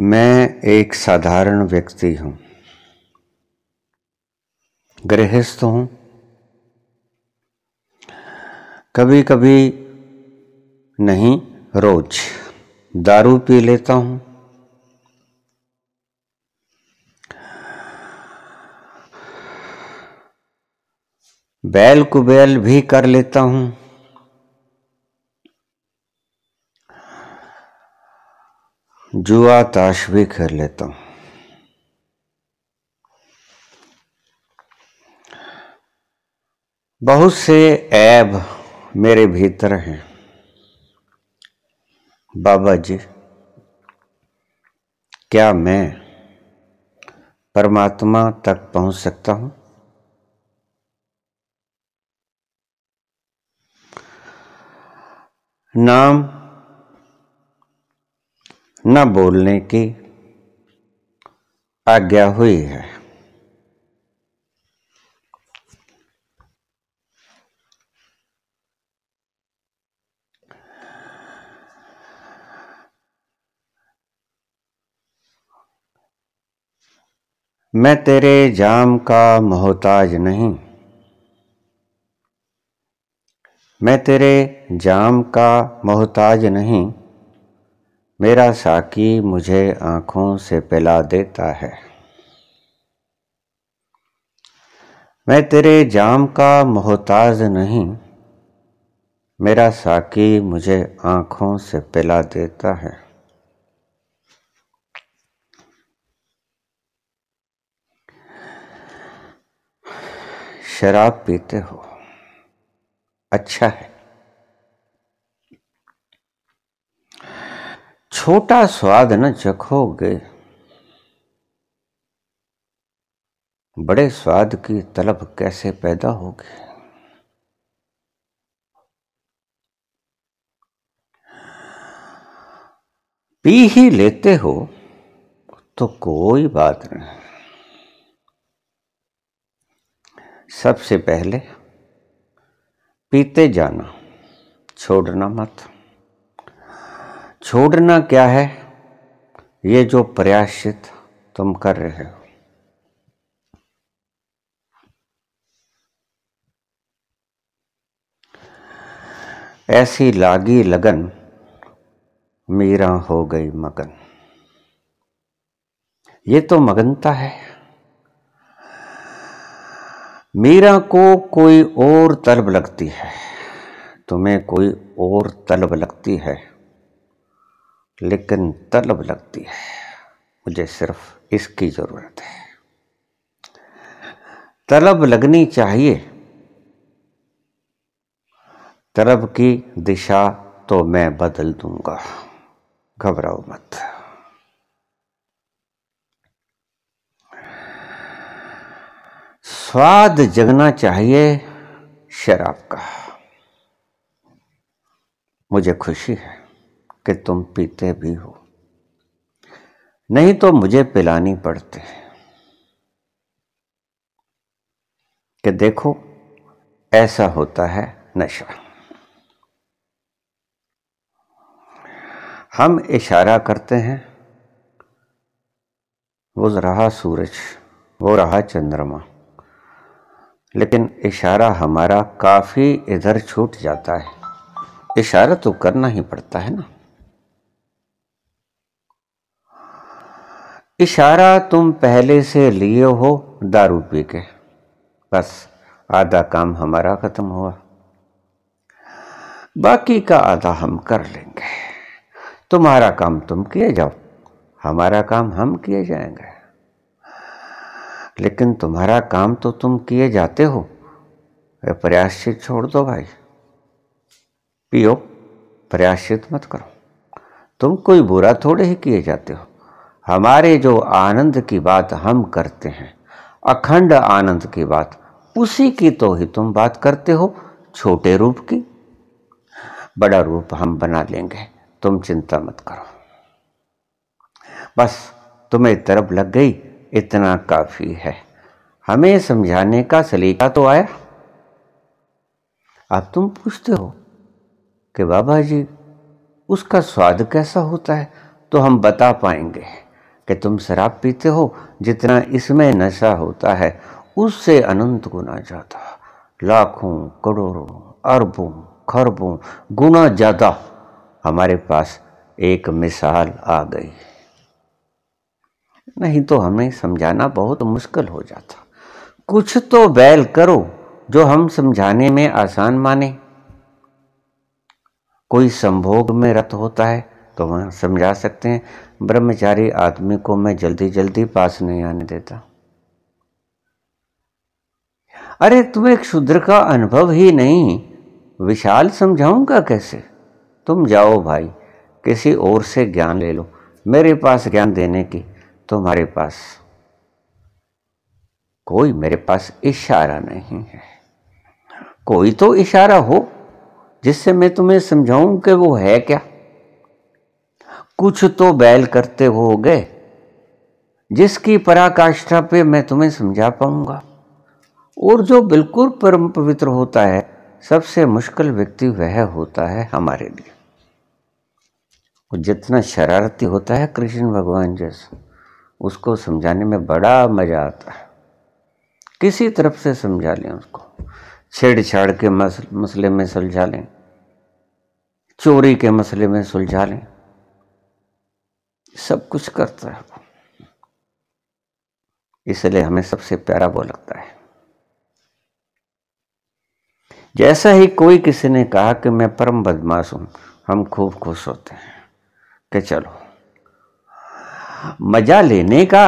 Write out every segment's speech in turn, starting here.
मैं एक साधारण व्यक्ति हूं गृहस्थ हूँ कभी कभी नहीं रोज दारू पी लेता हूं बैल कुबैल भी कर लेता हूँ जुआ ताश भी खेल लेता हूं बहुत से ऐब मेरे भीतर हैं बाबा जी क्या मैं परमात्मा तक पहुंच सकता हूं नाम न बोलने की आज्ञा हुई है मैं तेरे जाम का मोहताज नहीं मैं तेरे जाम का मोहताज नहीं मेरा साकी मुझे आँखों से पिला देता है मैं तेरे जाम का मोहताज नहीं मेरा साकी मुझे आँखों से पिला देता है शराब पीते हो अच्छा है छोटा स्वाद न चखोगे बड़े स्वाद की तलब कैसे पैदा होगी पी ही लेते हो तो कोई बात नहीं सबसे पहले पीते जाना छोड़ना मत छोड़ना क्या है ये जो प्रयासित तुम कर रहे हो ऐसी लागी लगन मीरा हो गई मगन ये तो मगनता है मीरा को कोई और तलब लगती है तुम्हें कोई और तलब लगती है लेकिन तलब लगती है मुझे सिर्फ इसकी ज़रूरत है तलब लगनी चाहिए तलब की दिशा तो मैं बदल दूंगा घबराओ मत स्वाद जगना चाहिए शराब का मुझे खुशी है कि तुम पीते भी हो नहीं तो मुझे पिलानी पड़ते कि देखो ऐसा होता है नशा हम इशारा करते हैं वो रहा सूरज वो रहा चंद्रमा लेकिन इशारा हमारा काफ़ी इधर छूट जाता है इशारा तो करना ही पड़ता है ना इशारा तुम पहले से लिए हो दारू पी के बस आधा काम हमारा ख़त्म हुआ बाकी का आधा हम कर लेंगे तुम्हारा काम तुम किए जाओ हमारा काम हम किए जाएंगे लेकिन तुम्हारा काम तो तुम किए जाते हो प्रयासित छोड़ दो भाई पियो प्रयाश्चित मत करो तुम कोई बुरा थोड़े ही किए जाते हो हमारे जो आनंद की बात हम करते हैं अखंड आनंद की बात उसी की तो ही तुम बात करते हो छोटे रूप की बड़ा रूप हम बना लेंगे तुम चिंता मत करो बस तुम्हें तरफ लग गई इतना काफी है हमें समझाने का सलीका तो आया अब तुम पूछते हो कि बाबा जी उसका स्वाद कैसा होता है तो हम बता पाएंगे कि तुम शराब पीते हो जितना इसमें नशा होता है उससे अनंत गुना ज़्यादा लाखों करोड़ों अरबों खरबों गुना ज़्यादा हमारे पास एक मिसाल आ गई नहीं तो हमें समझाना बहुत मुश्किल हो जाता कुछ तो बैल करो जो हम समझाने में आसान माने कोई संभोग में रत होता है तो वह समझा सकते हैं ब्रह्मचारी आदमी को मैं जल्दी जल्दी पास नहीं आने देता अरे तुम्हें शूद्र का अनुभव ही नहीं विशाल समझाऊंगा कैसे तुम जाओ भाई किसी और से ज्ञान ले लो मेरे पास ज्ञान देने की तुम्हारे पास कोई मेरे पास इशारा नहीं है कोई तो इशारा हो जिससे मैं तुम्हें समझाऊं कि वो है क्या कुछ तो बैल करते हो गए जिसकी पराकाष्ठा पे मैं तुम्हें समझा पाऊंगा और जो बिल्कुल परम पवित्र होता है सबसे मुश्किल व्यक्ति वह होता है हमारे लिए वो जितना शरारती होता है कृष्ण भगवान जैसा उसको समझाने में बड़ा मज़ा आता है किसी तरफ से समझा लें उसको छेड़छाड़ के मसले में सुलझा लें चोरी के मसले में सुलझा लें सब कुछ करता है इसलिए हमें सबसे प्यारा वो लगता है जैसा ही कोई किसी ने कहा कि मैं परम बदमाश हूं हम खूब खुश होते हैं कि चलो मजा लेने का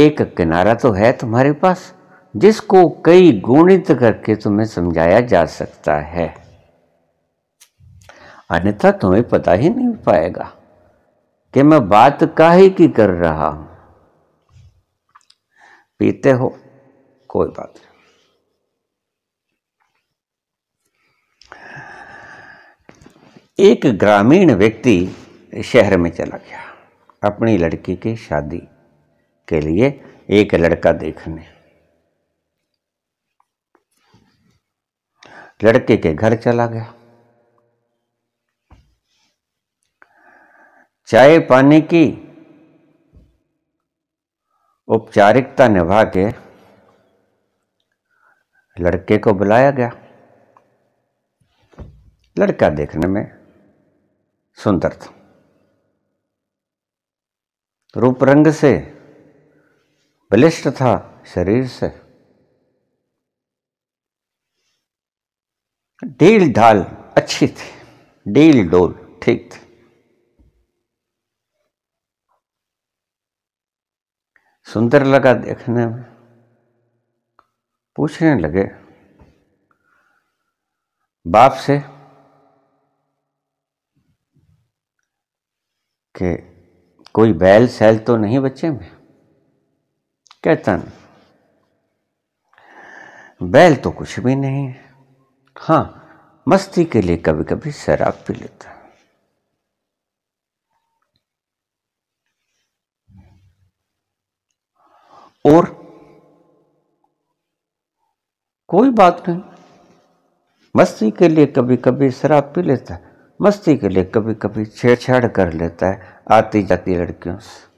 एक किनारा तो है तुम्हारे पास जिसको कई गुणित करके तुम्हें समझाया जा सकता है अन्यथा तुम्हें पता ही नहीं पाएगा कि मैं बात काहे की कर रहा हूं पीते हो कोई बात नहीं एक ग्रामीण व्यक्ति शहर में चला गया अपनी लड़की की शादी के लिए एक लड़का देखने लड़के के घर चला गया चाय पानी की औपचारिकता निभा के लड़के को बुलाया गया लड़का देखने में सुंदर था रूप रंग से बलिष्ठ था शरीर से डील ढाल अच्छी थी डील डोल ठीक थी सुंदर लगा देखने में पूछने लगे बाप से कि कोई बैल सैल तो नहीं बच्चे में कहता न बैल तो कुछ भी नहीं है हाँ मस्ती के लिए कभी कभी शराब पी लेता और कोई बात नहीं मस्ती के लिए कभी कभी शराब पी लेता है मस्ती के लिए कभी कभी छेड़छाड़ कर लेता है आती जाती लड़कियों से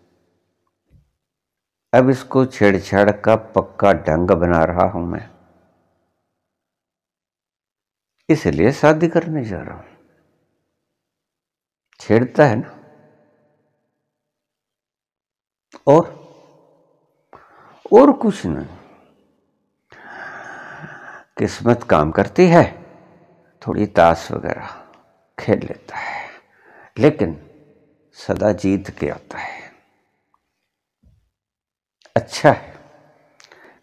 अब इसको छेड़छाड़ का पक्का ढंग बना रहा हूं मैं इसलिए शादी करने जा रहा हूं छेड़ता है ना और और कुछ नहीं किस्मत काम करती है थोड़ी ताश वगैरह खेल लेता है लेकिन सदा जीत के आता है अच्छा है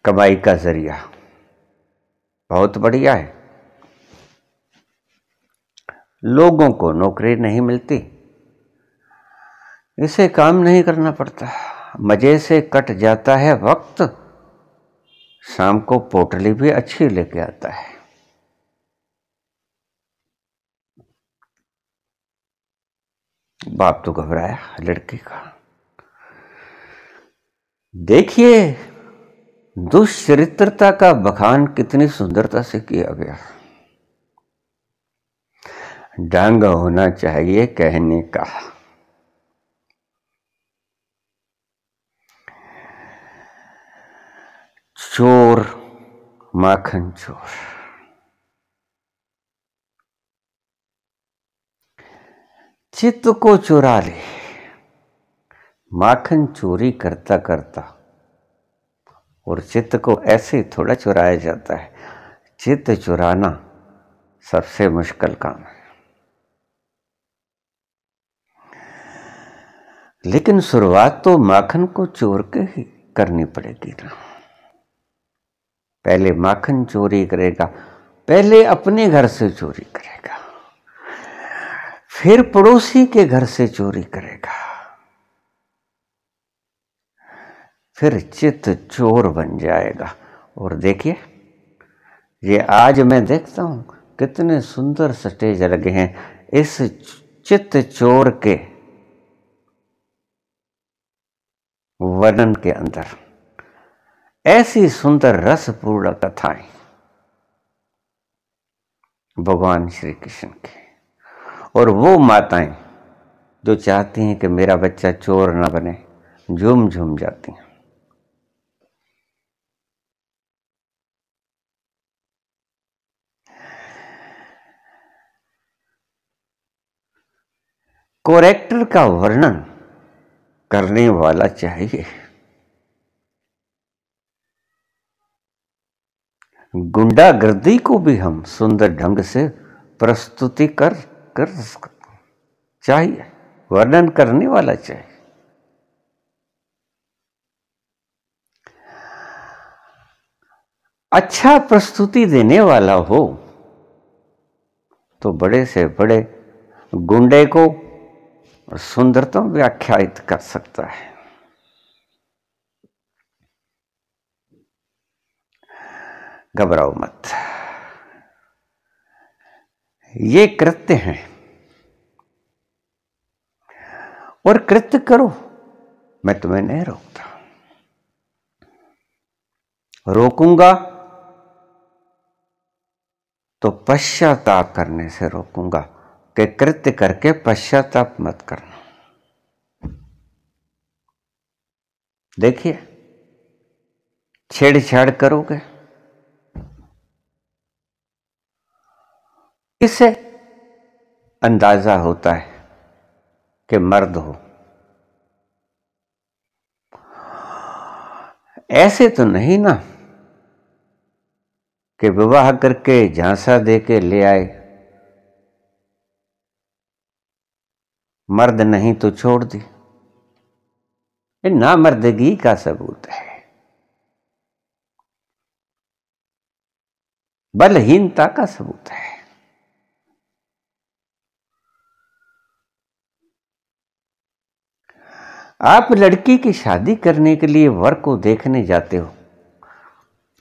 कमाई का जरिया बहुत बढ़िया है लोगों को नौकरी नहीं मिलती इसे काम नहीं करना पड़ता मज़े से कट जाता है वक्त शाम को पोटली भी अच्छी लेके आता है बाप तो घबराया लड़की का देखिए दुष्चरित्रता का बखान कितनी सुंदरता से किया गया डांग होना चाहिए कहने का चोर माखन चोर चित्त को चुरा ले माखन चोरी करता करता और चित्त को ऐसे थोड़ा चुराया जाता है चित्त चुराना सबसे मुश्किल काम है लेकिन शुरुआत तो माखन को चोर के ही करनी पड़ेगी ना पहले माखन चोरी करेगा पहले अपने घर से चोरी करेगा फिर पड़ोसी के घर से चोरी करेगा फिर चित्त चोर बन जाएगा और देखिए ये आज मैं देखता हूं कितने सुंदर स्टेज लगे हैं इस चित्त चोर के वर्णन के अंदर ऐसी सुंदर रसपूर्ण कथाएं भगवान श्री कृष्ण की और वो माताएं जो चाहती हैं कि मेरा बच्चा चोर ना बने झूम झूम जाती हैं कोरेक्टर का वर्णन करने वाला चाहिए गुंडागर्दी को भी हम सुंदर ढंग से प्रस्तुति कर कर चाहिए वर्णन करने वाला चाहिए अच्छा प्रस्तुति देने वाला हो तो बड़े से बड़े गुंडे को सुंदरतम व्याख्यायित कर सकता है घबराओ मत ये कृत्य हैं और कृत्य करो मैं तुम्हें नहीं रोकता रोकूंगा तो पश्चाताप करने से रोकूंगा कि कृत्य करके पश्चाताप मत करना देखिए छेड़छाड़ करोगे इससे अंदाजा होता है कि मर्द हो ऐसे तो नहीं ना कि विवाह करके झांसा दे के ले आए मर्द नहीं तो छोड़ दी ये नामर्दगी का सबूत है बलहीनता का सबूत है आप लड़की की शादी करने के लिए वर को देखने जाते हो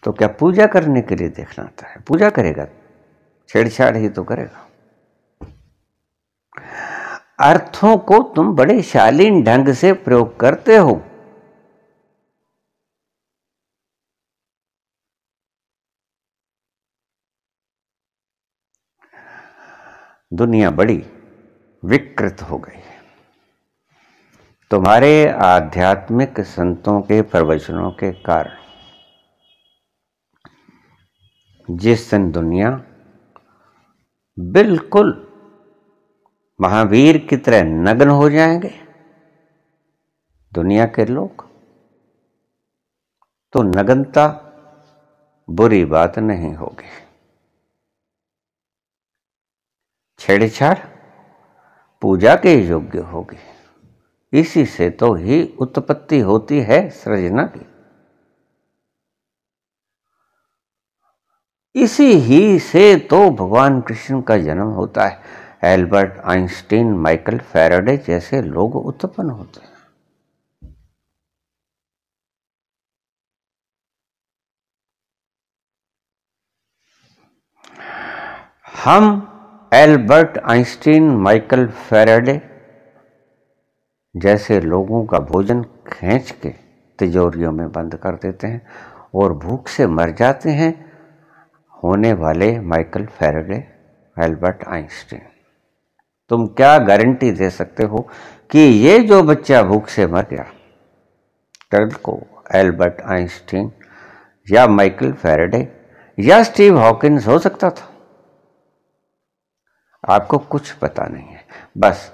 तो क्या पूजा करने के लिए देखना आता है पूजा करेगा छेड़छाड़ ही तो करेगा अर्थों को तुम बड़े शालीन ढंग से प्रयोग करते हो दुनिया बड़ी विकृत हो गई तुम्हारे आध्यात्मिक संतों के प्रवचनों के कारण जिस दिन दुनिया बिल्कुल महावीर की तरह नग्न हो जाएंगे दुनिया के लोग तो नग्नता बुरी बात नहीं होगी छेड़छाड़ पूजा के योग्य होगी इसी से तो ही उत्पत्ति होती है सृजना की इसी ही से तो भगवान कृष्ण का जन्म होता है एल्बर्ट आइंस्टीन माइकल फेराडे जैसे लोग उत्पन्न होते हैं हम एल्बर्ट आइंस्टीन माइकल फेराडे जैसे लोगों का भोजन खींच के तिजोरियों में बंद कर देते हैं और भूख से मर जाते हैं होने वाले माइकल फेरेडे एल्बर्ट आइंस्टीन तुम क्या गारंटी दे सकते हो कि ये जो बच्चा भूख से मर गया कल को एल्बर्ट आइंस्टीन या माइकल फेरेडे या स्टीव हॉकिंस हो सकता था आपको कुछ पता नहीं है बस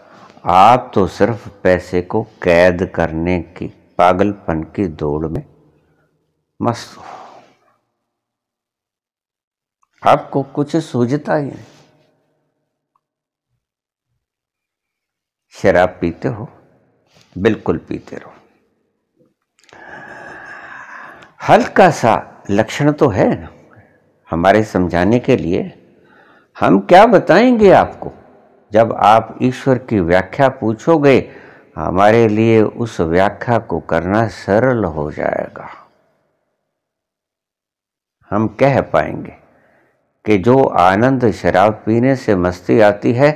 आप तो सिर्फ पैसे को कैद करने की पागलपन की दौड़ में मस्त हो आपको कुछ सूझता ही नहीं शराब पीते हो बिल्कुल पीते रहो हल्का सा लक्षण तो है ना हमारे समझाने के लिए हम क्या बताएंगे आपको जब आप ईश्वर की व्याख्या पूछोगे हमारे लिए उस व्याख्या को करना सरल हो जाएगा हम कह पाएंगे कि जो आनंद शराब पीने से मस्ती आती है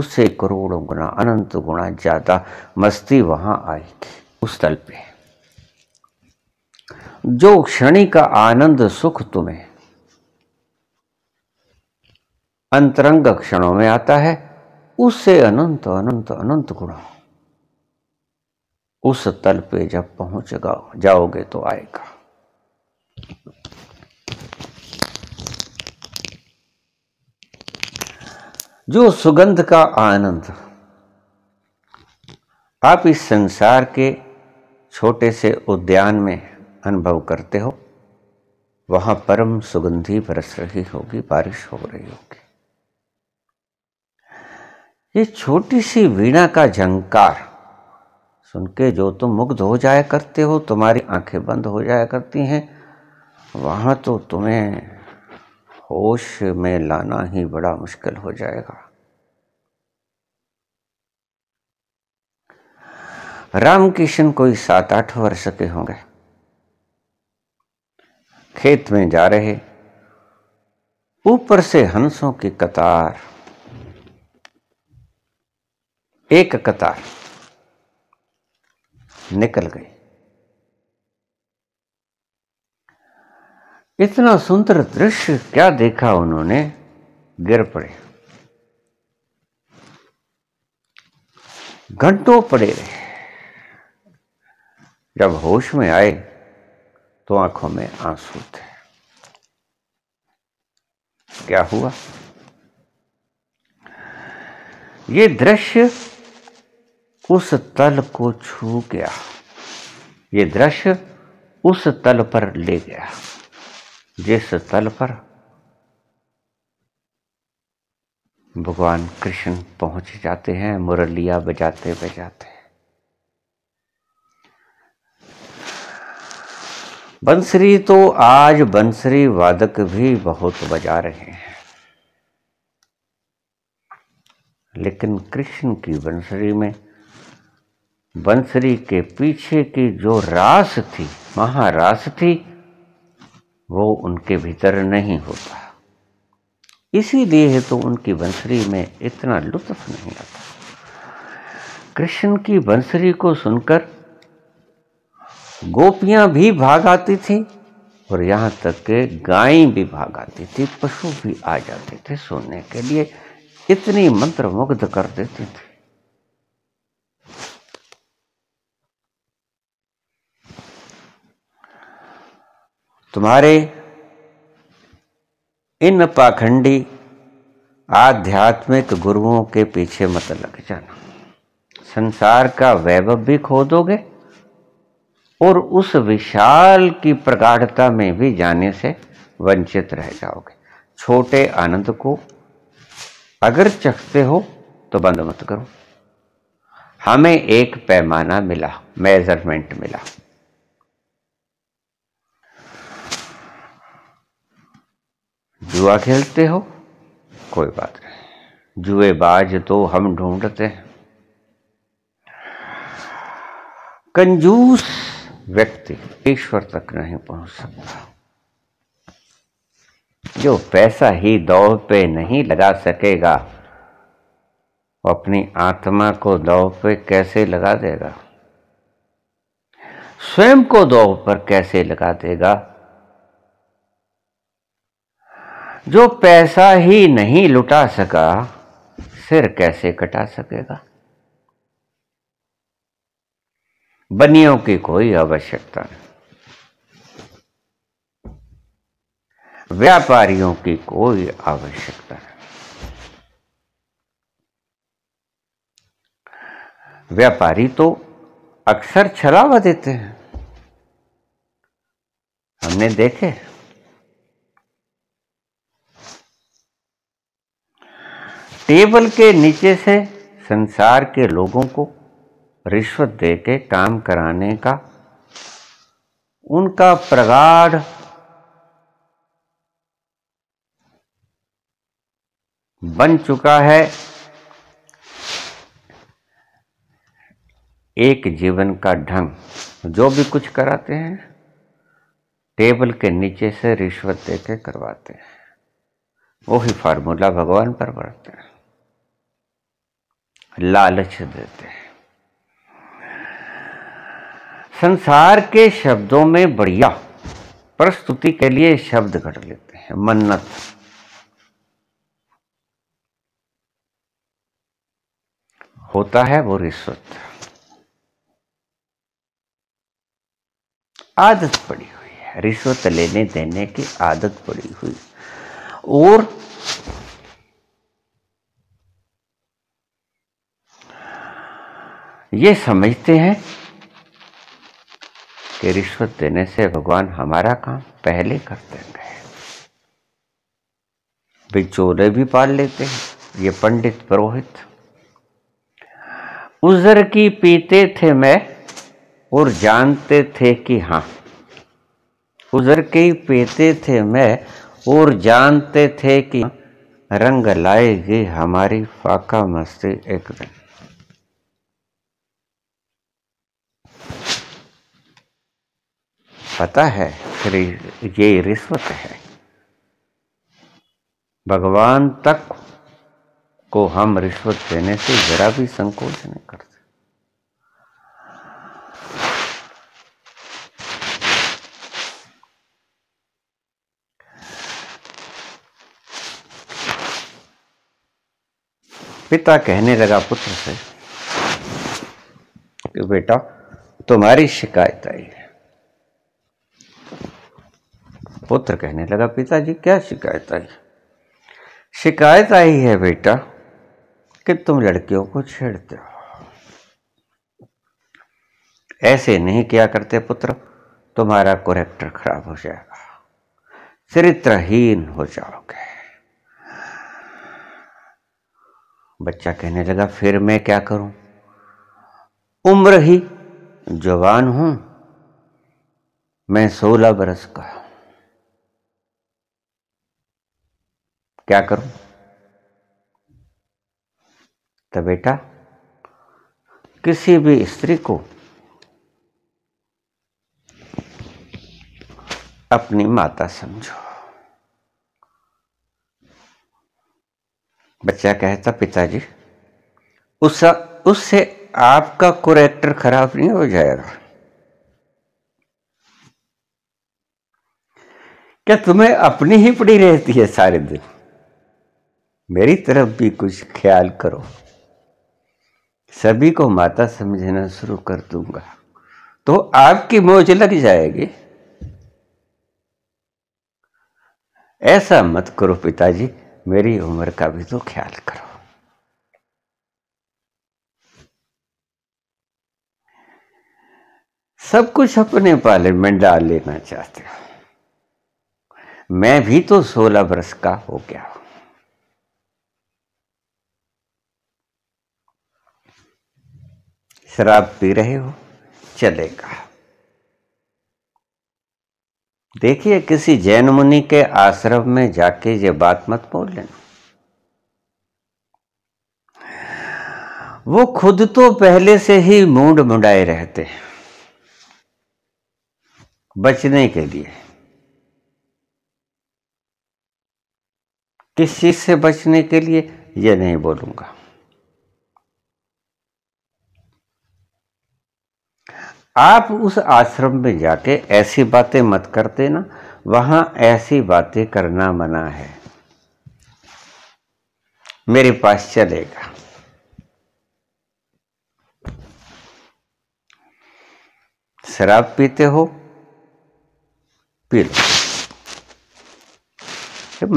उससे करोड़ों गुना अनंत गुना ज़्यादा मस्ती वहां आएगी उस तल पे जो क्षणी का आनंद सुख तुम्हें अंतरंग क्षणों में आता है उससे अनंत अनंत अनंत गुण उस तल पे जब पहुंचेगा जाओगे तो आएगा जो सुगंध का आनंद आप इस संसार के छोटे से उद्यान में अनुभव करते हो वहां परम सुगंधी बरस रही होगी बारिश हो रही होगी ये छोटी सी वीणा का झंकार सुन के जो तुम मुग्ध हो जाया करते हो तुम्हारी आंखें बंद हो जाया करती हैं वहाँ तो तुम्हें होश में लाना ही बड़ा मुश्किल हो जाएगा रामकिशन कोई सात आठ वर्ष के होंगे खेत में जा रहे ऊपर से हंसों की कतार एक कतार निकल गई इतना सुंदर दृश्य क्या देखा उन्होंने गिर पड़े घंटों पड़े रहे जब होश में आए तो आंखों में आंसू थे क्या हुआ ये दृश्य उस तल को छू गया ये दृश्य उस तल पर ले गया जिस तल पर भगवान कृष्ण पहुंच जाते हैं मुरलिया बजाते बजाते बंसरी तो आज बंसरी वादक भी बहुत बजा रहे हैं लेकिन कृष्ण की बंसरी में बंसरी के पीछे की जो रास थी महारास थी वो उनके भीतर नहीं होता इसीलिए तो उनकी बंसरी में इतना लुत्फ नहीं आता कृष्ण की बंसरी को सुनकर गोपियां भी भाग आती थी और यहां तक के गाय भी भाग आती थी पशु भी आ जाते थे सोने के लिए इतनी मंत्र मुग्ध कर देती थी तुम्हारे इन पाखंडी आध्यात्मिक गुरुओं के पीछे मत लग जाना संसार का वैभव भी खो दोगे और उस विशाल की प्रगाढ़ता में भी जाने से वंचित रह जाओगे छोटे आनंद को अगर चखते हो तो बंद मत करो हमें एक पैमाना मिला मेजरमेंट मिला जुआ खेलते हो कोई बात नहीं जुएबाज तो हम ढूंढते हैं कंजूस व्यक्ति ईश्वर तक नहीं पहुंच सकता जो पैसा ही दौड़ पे नहीं लगा सकेगा वो अपनी आत्मा को दौड़ पे कैसे लगा देगा स्वयं को दौड़ पर कैसे लगा देगा जो पैसा ही नहीं लुटा सका सिर कैसे कटा सकेगा बनियों की कोई आवश्यकता नहीं व्यापारियों की कोई आवश्यकता नहीं व्यापारी तो अक्सर छलावा देते हैं हमने देखे टेबल के नीचे से संसार के लोगों को रिश्वत दे के काम कराने का उनका प्रगाढ़ बन चुका है एक जीवन का ढंग जो भी कुछ कराते हैं टेबल के नीचे से रिश्वत देके करवाते हैं वही फार्मूला भगवान पर बढ़ते हैं लालच देते हैं संसार के शब्दों में बढ़िया प्रस्तुति के लिए शब्द घट लेते हैं मन्नत होता है वो रिश्वत आदत पड़ी हुई है रिश्वत लेने देने की आदत पड़ी हुई और ये समझते हैं कि रिश्वत देने से भगवान हमारा काम पहले कर देंगे वे चोरे भी पाल लेते हैं ये पंडित पुरोहित उजर की पीते थे मैं और जानते थे कि हाँ उजर के ही पीते थे मैं और जानते थे कि हाँ। रंग लाएगी हमारी फाका मस्ती एक दिन पता है फिर ये रिश्वत है भगवान तक को हम रिश्वत देने से जरा भी संकोच नहीं करते पिता कहने लगा पुत्र से कि बेटा तुम्हारी शिकायत आई है पुत्र कहने लगा पिताजी क्या शिकायत आई शिकायत आई है बेटा कि तुम लड़कियों को छेड़ते हो ऐसे नहीं किया करते पुत्र तुम्हारा करेक्टर खराब हो जाएगा चरित्रहीन हो जाओगे बच्चा कहने लगा फिर मैं क्या करूं उम्र ही जवान हूं मैं सोलह बरस का क्या करूं तो बेटा किसी भी स्त्री को अपनी माता समझो बच्चा कहता पिताजी उस उससे आपका करेक्टर खराब नहीं हो जाएगा क्या तुम्हें अपनी ही पड़ी रहती है सारे दिन मेरी तरफ भी कुछ ख्याल करो सभी को माता समझना शुरू कर दूंगा तो आपकी मोज लग जाएगी ऐसा मत करो पिताजी मेरी उम्र का भी तो ख्याल करो सब कुछ अपने पाले में डाल लेना चाहते हो मैं भी तो सोलह वर्ष का हो गया हूं शराब पी रहे हो चलेगा देखिए किसी जैन मुनि के आश्रम में जाके ये बात मत बोल लेना वो खुद तो पहले से ही मूड मुंडाए रहते हैं बचने के लिए किस चीज से बचने के लिए ये नहीं बोलूंगा आप उस आश्रम में जाके ऐसी बातें मत करते ना वहां ऐसी बातें करना मना है मेरे पास चलेगा शराब पीते हो पी लो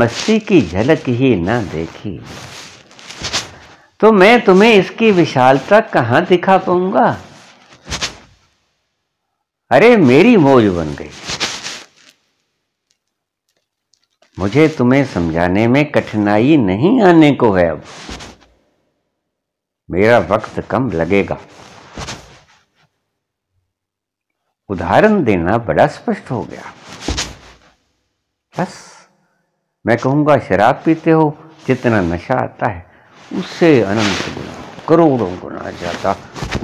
मस्ती की झलक ही ना देखी तो मैं तुम्हें इसकी विशालता कहां दिखा पाऊंगा अरे मेरी मौज बन गई मुझे तुम्हें समझाने में कठिनाई नहीं आने को है अब मेरा वक्त कम लगेगा उदाहरण देना बड़ा स्पष्ट हो गया बस मैं कहूंगा शराब पीते हो जितना नशा आता है उससे अनंत गुना करोड़ों गुना ज़्यादा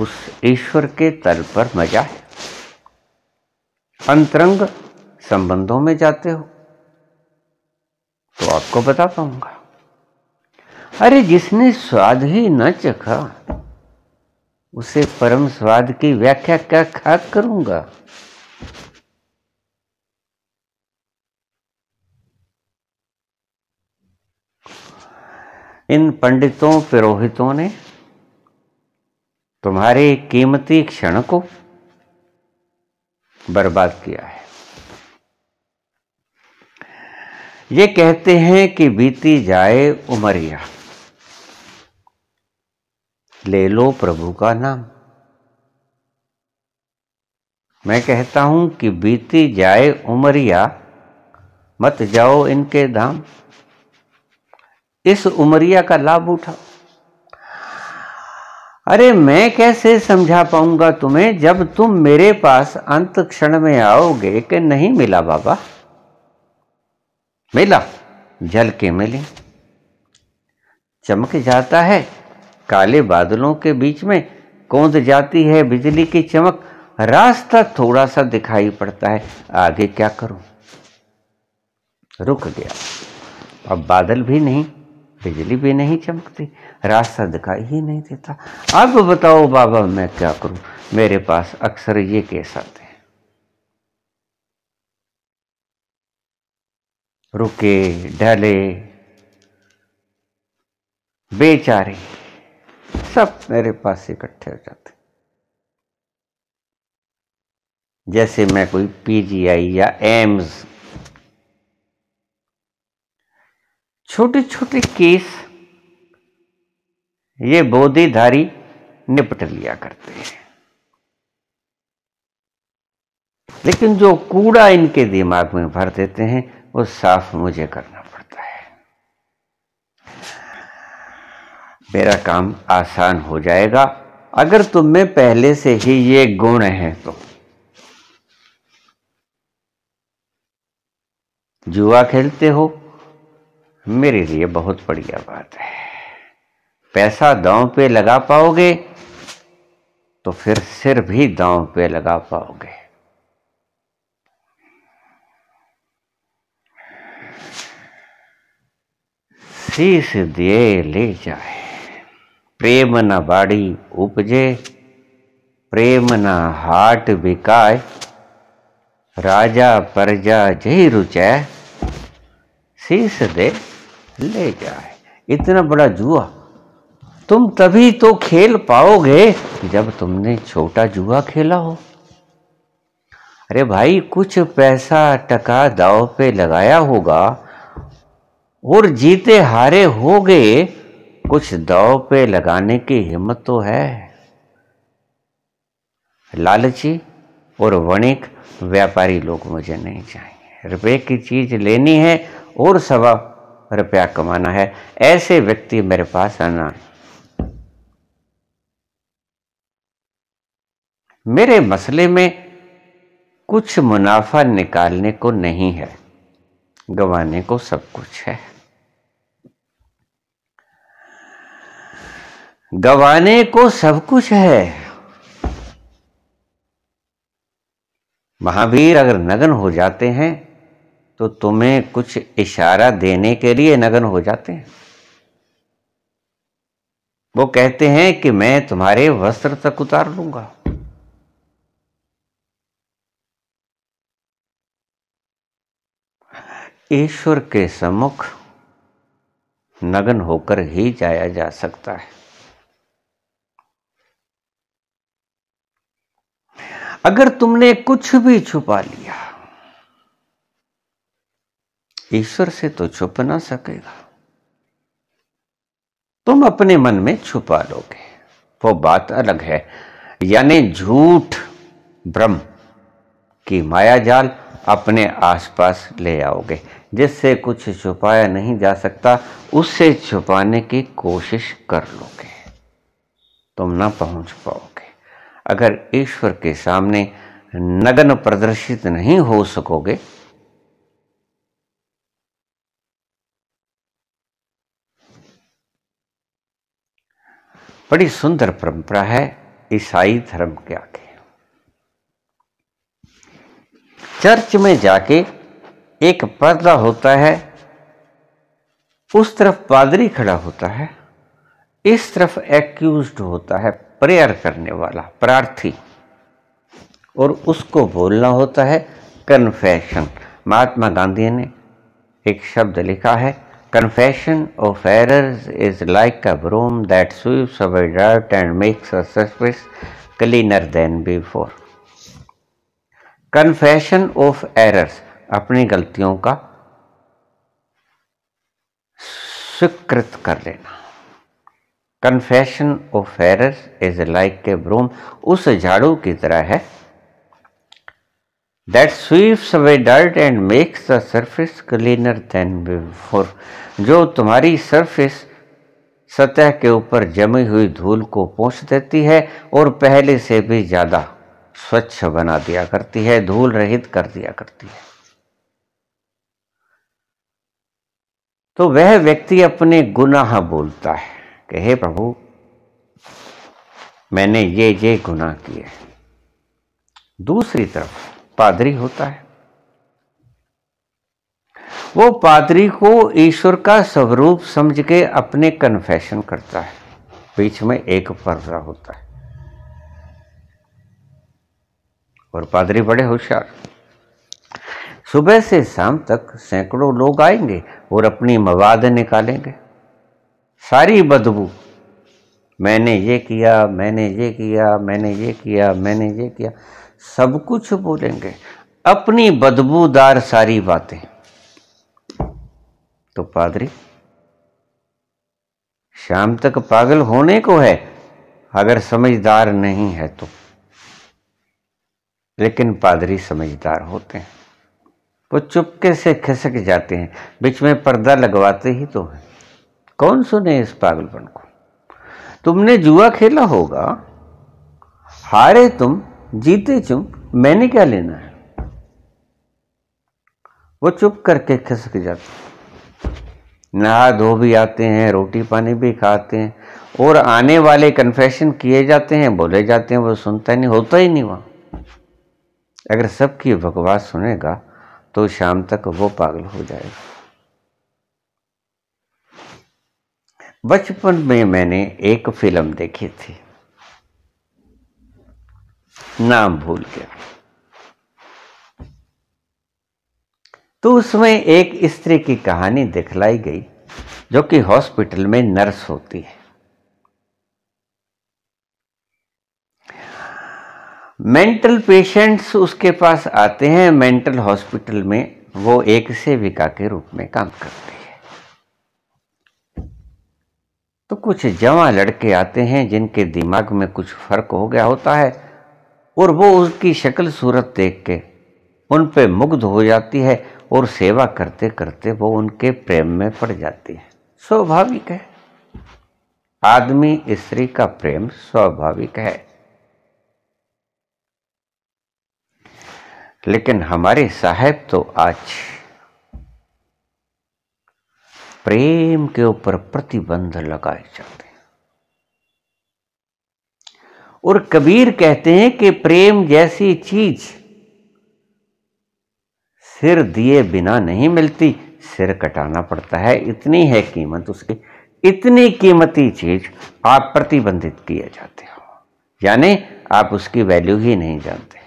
उस ईश्वर के तल पर मजा है अंतरंग संबंधों में जाते हो तो आपको बता पाऊंगा अरे जिसने स्वाद ही न चखा उसे परम स्वाद की व्याख्या क्या खाक करूंगा इन पंडितों पुरोहितों ने तुम्हारे कीमती क्षण को बर्बाद किया है ये कहते हैं कि बीती जाए उमरिया ले लो प्रभु का नाम मैं कहता हूं कि बीती जाए उमरिया मत जाओ इनके धाम इस उमरिया का लाभ उठाओ अरे मैं कैसे समझा पाऊंगा तुम्हें जब तुम मेरे पास अंत क्षण में आओगे कि नहीं मिला बाबा मिला जल के मिले चमक जाता है काले बादलों के बीच में कोंद जाती है बिजली की चमक रास्ता थोड़ा सा दिखाई पड़ता है आगे क्या करूं रुक गया अब बादल भी नहीं बिजली भी नहीं चमकती रास्ता दिखाई ही नहीं देता अब बताओ बाबा मैं क्या करूं मेरे पास अक्सर ये केस आते हैं रुके ढले बेचारे सब मेरे पास इकट्ठे हो जाते जैसे मैं कोई पीजीआई या एम्स छोटे छोटे केस ये बोधिधारी निपट लिया करते हैं लेकिन जो कूड़ा इनके दिमाग में भर देते हैं वो साफ मुझे करना पड़ता है मेरा काम आसान हो जाएगा अगर तुम तो में पहले से ही ये गुण है तो जुआ खेलते हो मेरे लिए बहुत बढ़िया बात है पैसा दांव पे लगा पाओगे तो फिर सिर भी दांव पे लगा पाओगे शीश दिए ले जाए प्रेम न बाड़ी उपजे प्रेम न हाट बिकाय राजा प्रजा जय रुचै शीश दे ले जाए इतना बड़ा जुआ तुम तभी तो खेल पाओगे जब तुमने छोटा जुआ खेला हो अरे भाई कुछ पैसा टका दाव पे लगाया होगा और जीते हारे हो गए कुछ दाव पे लगाने की हिम्मत तो है लालची और वणिक व्यापारी लोग मुझे नहीं चाहिए रुपए की चीज लेनी है और सवा रुपया कमाना है ऐसे व्यक्ति मेरे पास आना मेरे मसले में कुछ मुनाफा निकालने को नहीं है गंवाने को सब कुछ है गवाने को सब कुछ है महावीर अगर नग्न हो जाते हैं तो तुम्हें कुछ इशारा देने के लिए नग्न हो जाते हैं वो कहते हैं कि मैं तुम्हारे वस्त्र तक उतार लूंगा ईश्वर के सम्मुख नग्न होकर ही जाया जा सकता है अगर तुमने कुछ भी छुपा लिया ईश्वर से तो छुप ना सकेगा तुम अपने मन में छुपा लोगे वो बात अलग है यानी झूठ ब्रह्म की माया जाल अपने आसपास ले आओगे जिससे कुछ छुपाया नहीं जा सकता उससे छुपाने की कोशिश कर लोगे तुम ना पहुंच पाओगे अगर ईश्वर के सामने नग्न प्रदर्शित नहीं हो सकोगे बड़ी सुंदर परंपरा है ईसाई धर्म के आगे चर्च में जाके एक पर्दा होता है उस तरफ पादरी खड़ा होता है इस तरफ एक्यूज्ड होता है प्रेयर करने वाला प्रार्थी और उसको बोलना होता है कन्फेशन महात्मा गांधी ने एक शब्द लिखा है Confession of errors is like a broom that sweeps away dirt and makes a surface cleaner than before. confession of errors अपनी गलतियों का स्वीकृत कर लेना confession of errors is like के ब्रूम उस झाड़ू की तरह है that sweeps away dirt and makes the surface cleaner than before जो तुम्हारी सर्फेस सतह के ऊपर जमी हुई धूल को पहुँच देती है और पहले से भी ज़्यादा स्वच्छ बना दिया करती है धूल रहित कर दिया करती है तो वह व्यक्ति अपने गुनाह बोलता है कि हे प्रभु मैंने ये ये गुनाह किए दूसरी तरफ पादरी होता है वो पादरी को ईश्वर का स्वरूप समझ के अपने कन्फेशन करता है बीच में एक पर्दा होता है और पादरी बड़े होशियार सुबह से शाम तक सैकड़ों लोग आएंगे और अपनी मवाद निकालेंगे सारी बदबू मैंने ये किया मैंने ये किया मैंने ये किया मैंने ये किया सब कुछ बोलेंगे अपनी बदबूदार सारी बातें तो पादरी शाम तक पागल होने को है अगर समझदार नहीं है तो लेकिन पादरी समझदार होते हैं वो चुपके से खिसक जाते हैं बीच में पर्दा लगवाते ही तो है कौन सुने इस पागलपन को तुमने जुआ खेला होगा हारे तुम जीते चुप मैंने क्या लेना है वो चुप करके खिसक जाते नहा धो भी आते हैं रोटी पानी भी खाते हैं और आने वाले कन्फेशन किए जाते हैं बोले जाते हैं वो सुनता ही नहीं होता ही नहीं वहां अगर सबकी भगवान सुनेगा तो शाम तक वो पागल हो जाएगा बचपन में मैंने एक फिल्म देखी थी नाम भूल गया तो उसमें एक स्त्री की कहानी दिखलाई गई जो कि हॉस्पिटल में नर्स होती है मेंटल पेशेंट्स उसके पास आते हैं मेंटल हॉस्पिटल में वो एक सेविका के रूप में काम करती है तो कुछ जवा लड़के आते हैं जिनके दिमाग में कुछ फर्क हो गया होता है और वो उसकी शक्ल सूरत देख के उन पर मुग्ध हो जाती है और सेवा करते करते वो उनके प्रेम में पड़ जाती है स्वाभाविक है आदमी स्त्री का प्रेम स्वाभाविक है लेकिन हमारे साहेब तो आज प्रेम के ऊपर प्रतिबंध लगाए जाते हैं और कबीर कहते हैं कि प्रेम जैसी चीज सिर दिए बिना नहीं मिलती सिर कटाना पड़ता है इतनी है कीमत उसकी इतनी कीमती चीज आप प्रतिबंधित किए जाते हो यानी आप उसकी वैल्यू ही नहीं जानते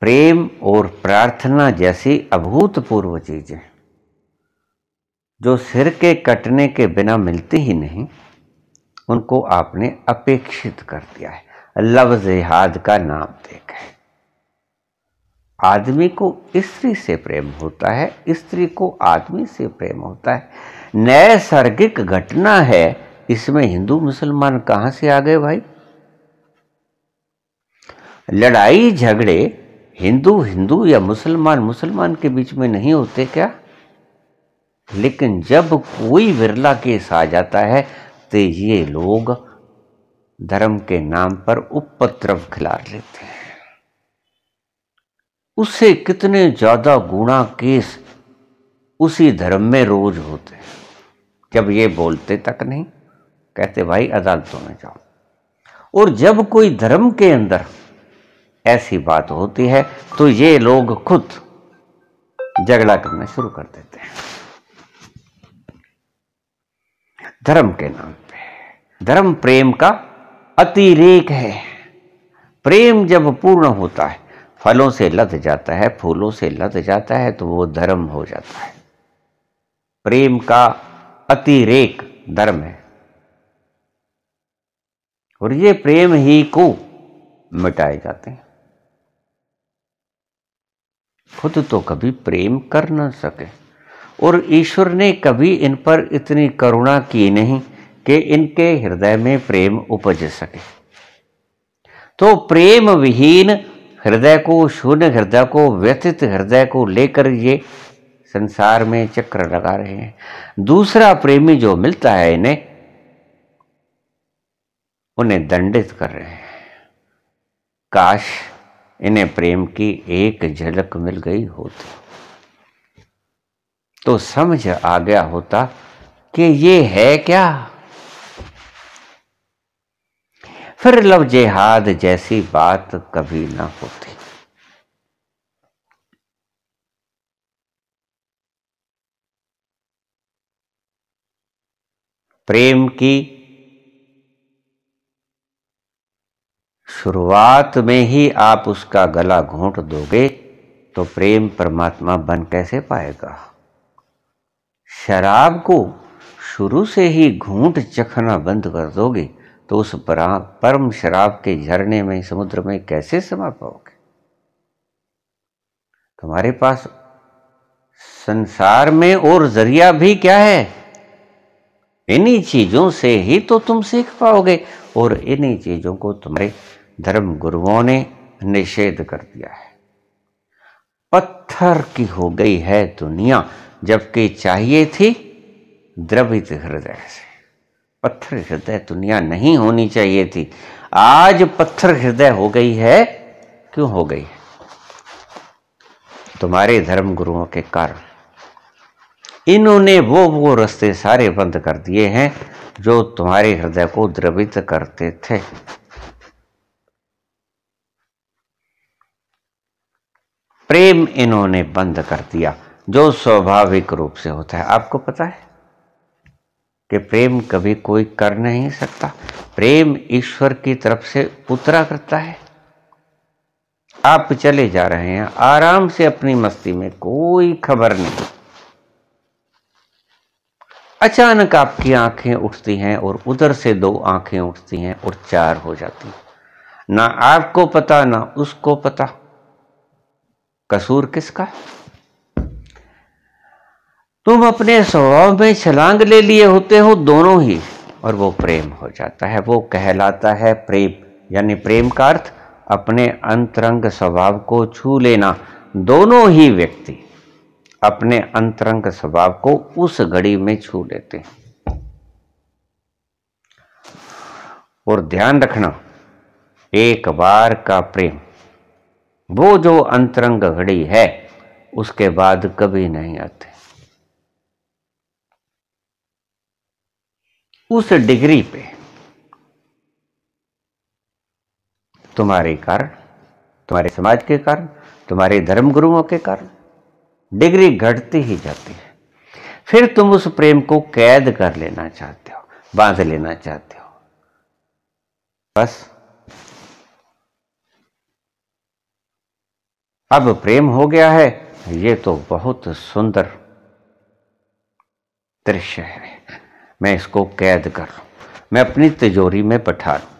प्रेम और प्रार्थना जैसी अभूतपूर्व चीजें जो सिर के कटने के बिना मिलते ही नहीं उनको आपने अपेक्षित कर दिया है लफ्ज जिहाद का नाम है आदमी को स्त्री से प्रेम होता है स्त्री को आदमी से प्रेम होता है नैसर्गिक घटना है इसमें हिंदू मुसलमान कहां से आ गए भाई लड़ाई झगड़े हिंदू हिंदू या मुसलमान मुसलमान के बीच में नहीं होते क्या लेकिन जब कोई विरला केस आ जाता है तो ये लोग धर्म के नाम पर उपद्रव खिला लेते हैं उससे कितने ज़्यादा गुणा केस उसी धर्म में रोज होते हैं जब ये बोलते तक नहीं कहते भाई अदालतों में जाओ और जब कोई धर्म के अंदर ऐसी बात होती है तो ये लोग खुद झगड़ा करना शुरू कर देते हैं धर्म के नाम पे धर्म प्रेम का अतिरेक है प्रेम जब पूर्ण होता है फलों से लद जाता है फूलों से लद जाता है तो वो धर्म हो जाता है प्रेम का अतिरेक धर्म है और ये प्रेम ही को मिटाए जाते हैं खुद तो कभी प्रेम कर ना सके और ईश्वर ने कभी इन पर इतनी करुणा की नहीं कि इनके हृदय में प्रेम उपज सके तो प्रेम विहीन हृदय को शून्य हृदय को व्यथित हृदय को लेकर ये संसार में चक्र लगा रहे हैं दूसरा प्रेमी जो मिलता है इन्हें उन्हें दंडित कर रहे हैं काश इन्हें प्रेम की एक झलक मिल गई होती तो समझ आ गया होता कि ये है क्या फिर लव जेहाद जैसी बात कभी ना होती प्रेम की शुरुआत में ही आप उसका गला घोंट दोगे तो प्रेम परमात्मा बन कैसे पाएगा शराब को शुरू से ही घूंट चखना बंद कर दोगे तो उस परम शराब के झरने में समुद्र में कैसे समा पाओगे तुम्हारे पास संसार में और जरिया भी क्या है इन्हीं चीज़ों से ही तो तुम सीख पाओगे और इन्हीं चीज़ों को तुम्हारे धर्म गुरुओं ने निषेध कर दिया है पत्थर की हो गई है दुनिया जबकि चाहिए थी द्रवित हृदय से पत्थर हृदय दुनिया नहीं होनी चाहिए थी आज पत्थर हृदय हो गई है क्यों हो गई है तुम्हारे धर्म गुरुओं के कारण इन्होंने वो वो रास्ते सारे बंद कर दिए हैं जो तुम्हारे हृदय को द्रवित करते थे प्रेम इन्होंने बंद कर दिया जो स्वाभाविक रूप से होता है आपको पता है कि प्रेम कभी कोई कर नहीं सकता प्रेम ईश्वर की तरफ से उतरा करता है आप चले जा रहे हैं आराम से अपनी मस्ती में कोई खबर नहीं अचानक आपकी आंखें उठती हैं और उधर से दो आंखें उठती हैं और चार हो जाती है ना आपको पता ना उसको पता कसूर किसका है तुम अपने स्वभाव में छलांग ले लिए होते हो दोनों ही और वो प्रेम हो जाता है वो कहलाता है प्रेम यानी प्रेम का अर्थ अपने अंतरंग स्वभाव को छू लेना दोनों ही व्यक्ति अपने अंतरंग स्वभाव को उस घड़ी में छू लेते हैं और ध्यान रखना एक बार का प्रेम वो जो अंतरंग घड़ी है उसके बाद कभी नहीं आते उस डिग्री पे तुम्हारे कारण तुम्हारे समाज के कारण तुम्हारे धर्म गुरुओं के कारण डिग्री घटती ही जाती है फिर तुम उस प्रेम को कैद कर लेना चाहते हो बांध लेना चाहते हो बस अब प्रेम हो गया है ये तो बहुत सुंदर दृश्य है मैं इसको कैद कर लूँ मैं अपनी तिजोरी में बैठा लूँ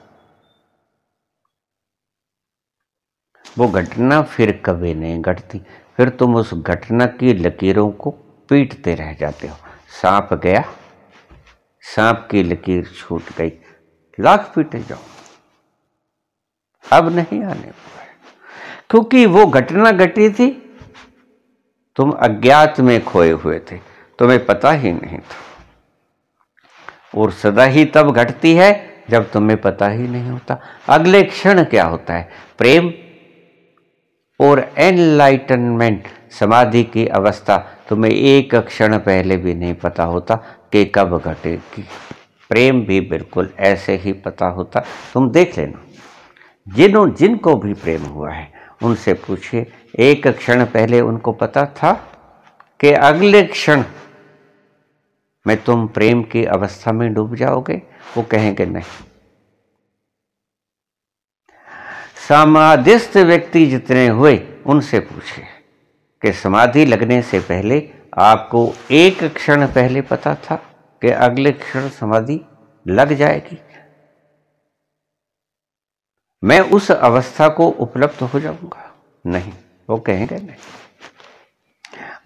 वो घटना फिर कभी नहीं घटती फिर तुम उस घटना की लकीरों को पीटते रह जाते हो सांप गया सांप की लकीर छूट गई लाख पीटे जाओ अब नहीं आने क्योंकि वो घटना घटी थी तुम अज्ञात में खोए हुए थे तुम्हें पता ही नहीं था और सदा ही तब घटती है जब तुम्हें पता ही नहीं होता अगले क्षण क्या होता है प्रेम और एनलाइटनमेंट समाधि की अवस्था तुम्हें एक क्षण पहले भी नहीं पता होता कि कब घटेगी प्रेम भी बिल्कुल ऐसे ही पता होता तुम देख लेना जिनों जिनको भी प्रेम हुआ है उनसे पूछिए एक क्षण पहले उनको पता था कि अगले क्षण मैं तुम प्रेम की अवस्था में डूब जाओगे वो कहेंगे नहीं समाधिस्थ व्यक्ति जितने हुए उनसे पूछे कि समाधि लगने से पहले आपको एक क्षण पहले पता था कि अगले क्षण समाधि लग जाएगी मैं उस अवस्था को उपलब्ध हो जाऊंगा नहीं वो कहेंगे नहीं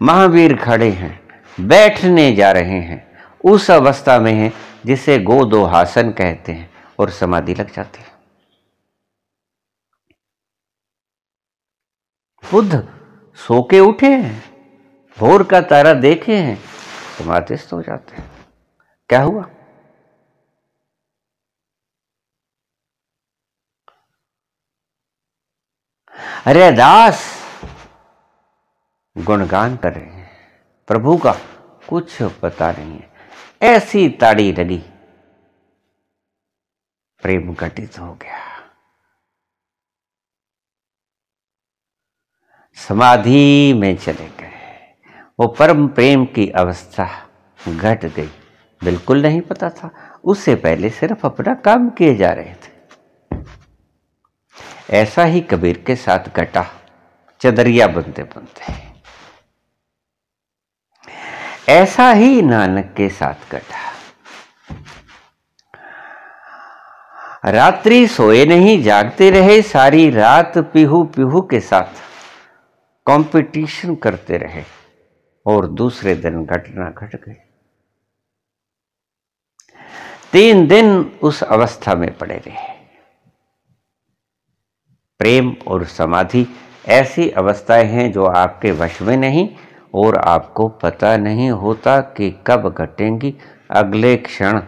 महावीर खड़े हैं बैठने जा रहे हैं उस अवस्था में है जिसे गोदोहासन कहते हैं और समाधि लग जाती है बुद्ध सो के उठे हैं भोर का तारा देखे हैं समाधिस्थ तो हो जाते हैं क्या हुआ अरे दास गुणगान कर रहे हैं प्रभु का कुछ पता नहीं है ऐसी ताड़ी लगी प्रेम घटित हो गया समाधि में चले गए वो परम प्रेम की अवस्था घट गई बिल्कुल नहीं पता था उससे पहले सिर्फ अपना काम किए जा रहे थे ऐसा ही कबीर के साथ घटा चदरिया बनते बनते ऐसा ही नानक के साथ कटा रात्रि सोए नहीं जागते रहे सारी रात पिहू पिहू के साथ कंपटीशन करते रहे और दूसरे दिन घटना घट गई तीन दिन उस अवस्था में पड़े रहे प्रेम और समाधि ऐसी अवस्थाएं हैं जो आपके वश में नहीं और आपको पता नहीं होता कि कब घटेंगी अगले क्षण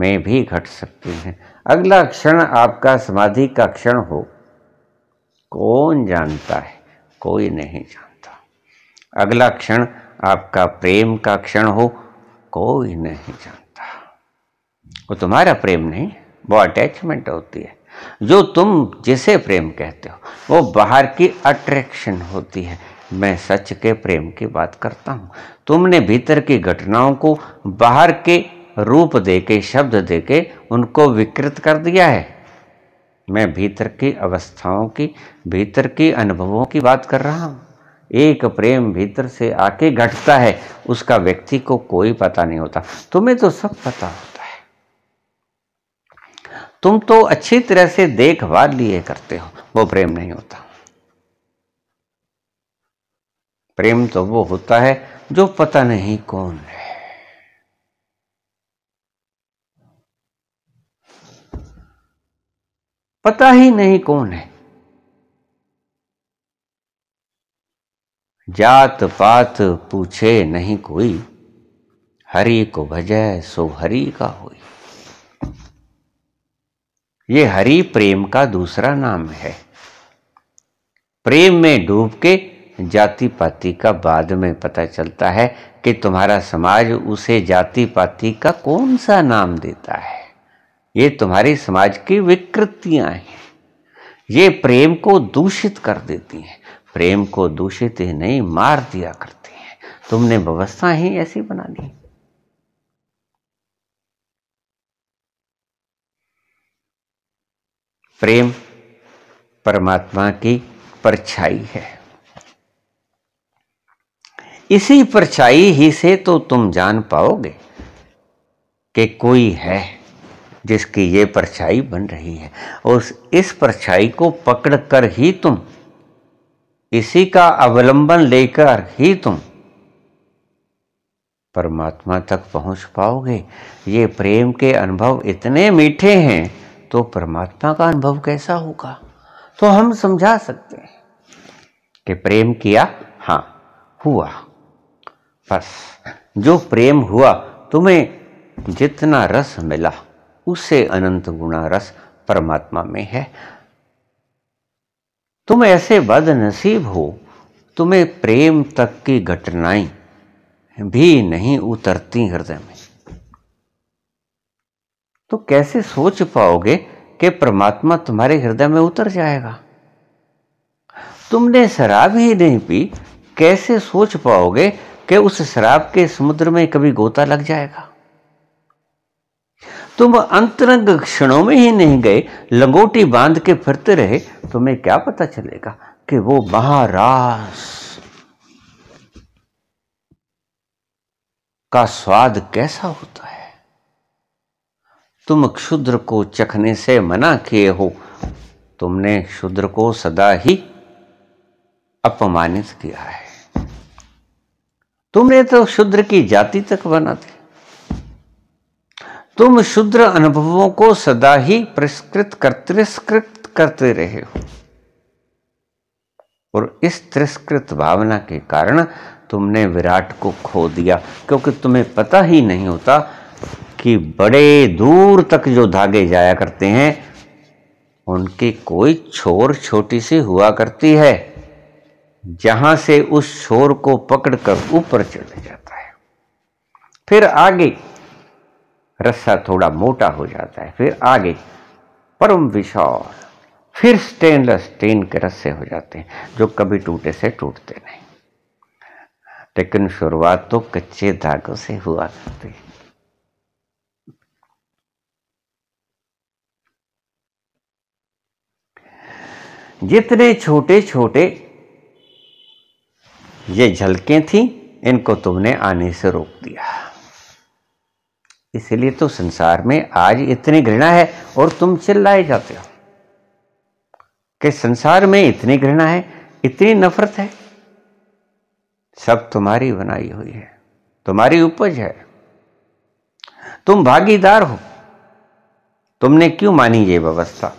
में भी घट सकती हैं अगला क्षण आपका समाधि का क्षण हो कौन जानता है कोई नहीं जानता अगला क्षण आपका प्रेम का क्षण हो कोई नहीं जानता वो तुम्हारा प्रेम नहीं वो अटैचमेंट होती है जो तुम जिसे प्रेम कहते हो वो बाहर की अट्रैक्शन होती है मैं सच के प्रेम की बात करता हूँ तुमने भीतर की घटनाओं को बाहर के रूप दे के शब्द दे के उनको विकृत कर दिया है मैं भीतर की अवस्थाओं की भीतर की अनुभवों की बात कर रहा हूँ एक प्रेम भीतर से आके घटता है उसका व्यक्ति को कोई पता नहीं होता तुम्हें तो सब पता होता है तुम तो अच्छी तरह से देखभाल लिए करते हो वो प्रेम नहीं होता प्रेम तो वो होता है जो पता नहीं कौन है पता ही नहीं कौन है जात पात पूछे नहीं कोई हरि को भजय सो हरि का होई ये हरि प्रेम का दूसरा नाम है प्रेम में डूब के जाति पाति का बाद में पता चलता है कि तुम्हारा समाज उसे जाति पाति का कौन सा नाम देता है ये तुम्हारी समाज की विकृतियां हैं ये प्रेम को दूषित कर देती हैं प्रेम को दूषित ही नहीं मार दिया करती हैं तुमने व्यवस्था ही ऐसी बना दी प्रेम परमात्मा की परछाई है इसी परछाई ही से तो तुम जान पाओगे कि कोई है जिसकी ये परछाई बन रही है उस इस परछाई को पकड़ कर ही तुम इसी का अवलंबन लेकर ही तुम परमात्मा तक पहुंच पाओगे ये प्रेम के अनुभव इतने मीठे हैं तो परमात्मा का अनुभव कैसा होगा तो हम समझा सकते हैं कि प्रेम किया हाँ हुआ बस जो प्रेम हुआ तुम्हें जितना रस मिला उससे अनंत गुणा रस परमात्मा में है तुम ऐसे बदनसीब हो तुम्हें प्रेम तक की घटनाएं भी नहीं उतरती हृदय में तो कैसे सोच पाओगे कि परमात्मा तुम्हारे हृदय में उतर जाएगा तुमने शराब ही नहीं पी कैसे सोच पाओगे कि उस शराब के समुद्र में कभी गोता लग जाएगा तुम अंतरंग क्षणों में ही नहीं गए लंगोटी बांध के फिरते रहे तुम्हें क्या पता चलेगा कि वो महारास का स्वाद कैसा होता है तुम क्षुद्र को चखने से मना किए हो तुमने क्षुद्र को सदा ही अपमानित किया है तुमने तो शुद्र की जाति तक बना दी तुम शुद्र अनुभवों को सदा ही परिष्कृत कर तिरस्कृत करते रहे हो और इस तिरस्कृत भावना के कारण तुमने विराट को खो दिया क्योंकि तुम्हें पता ही नहीं होता कि बड़े दूर तक जो धागे जाया करते हैं उनकी कोई छोर छोटी सी हुआ करती है जहां से उस शोर को पकड़कर ऊपर चढ़ जाता है फिर आगे रस्सा थोड़ा मोटा हो जाता है फिर आगे परम विशाल फिर स्टेनलेस स्टेन के रस्से हो जाते हैं जो कभी टूटे से टूटते नहीं लेकिन शुरुआत तो कच्चे धागों से हुआ करती है जितने छोटे छोटे ये झलकें थी इनको तुमने आने से रोक दिया इसलिए तो संसार में आज इतनी घृणा है और तुम चिल्लाए जाते हो कि संसार में इतनी घृणा है इतनी नफरत है सब तुम्हारी बनाई हुई है तुम्हारी उपज है तुम भागीदार हो तुमने क्यों मानी ये व्यवस्था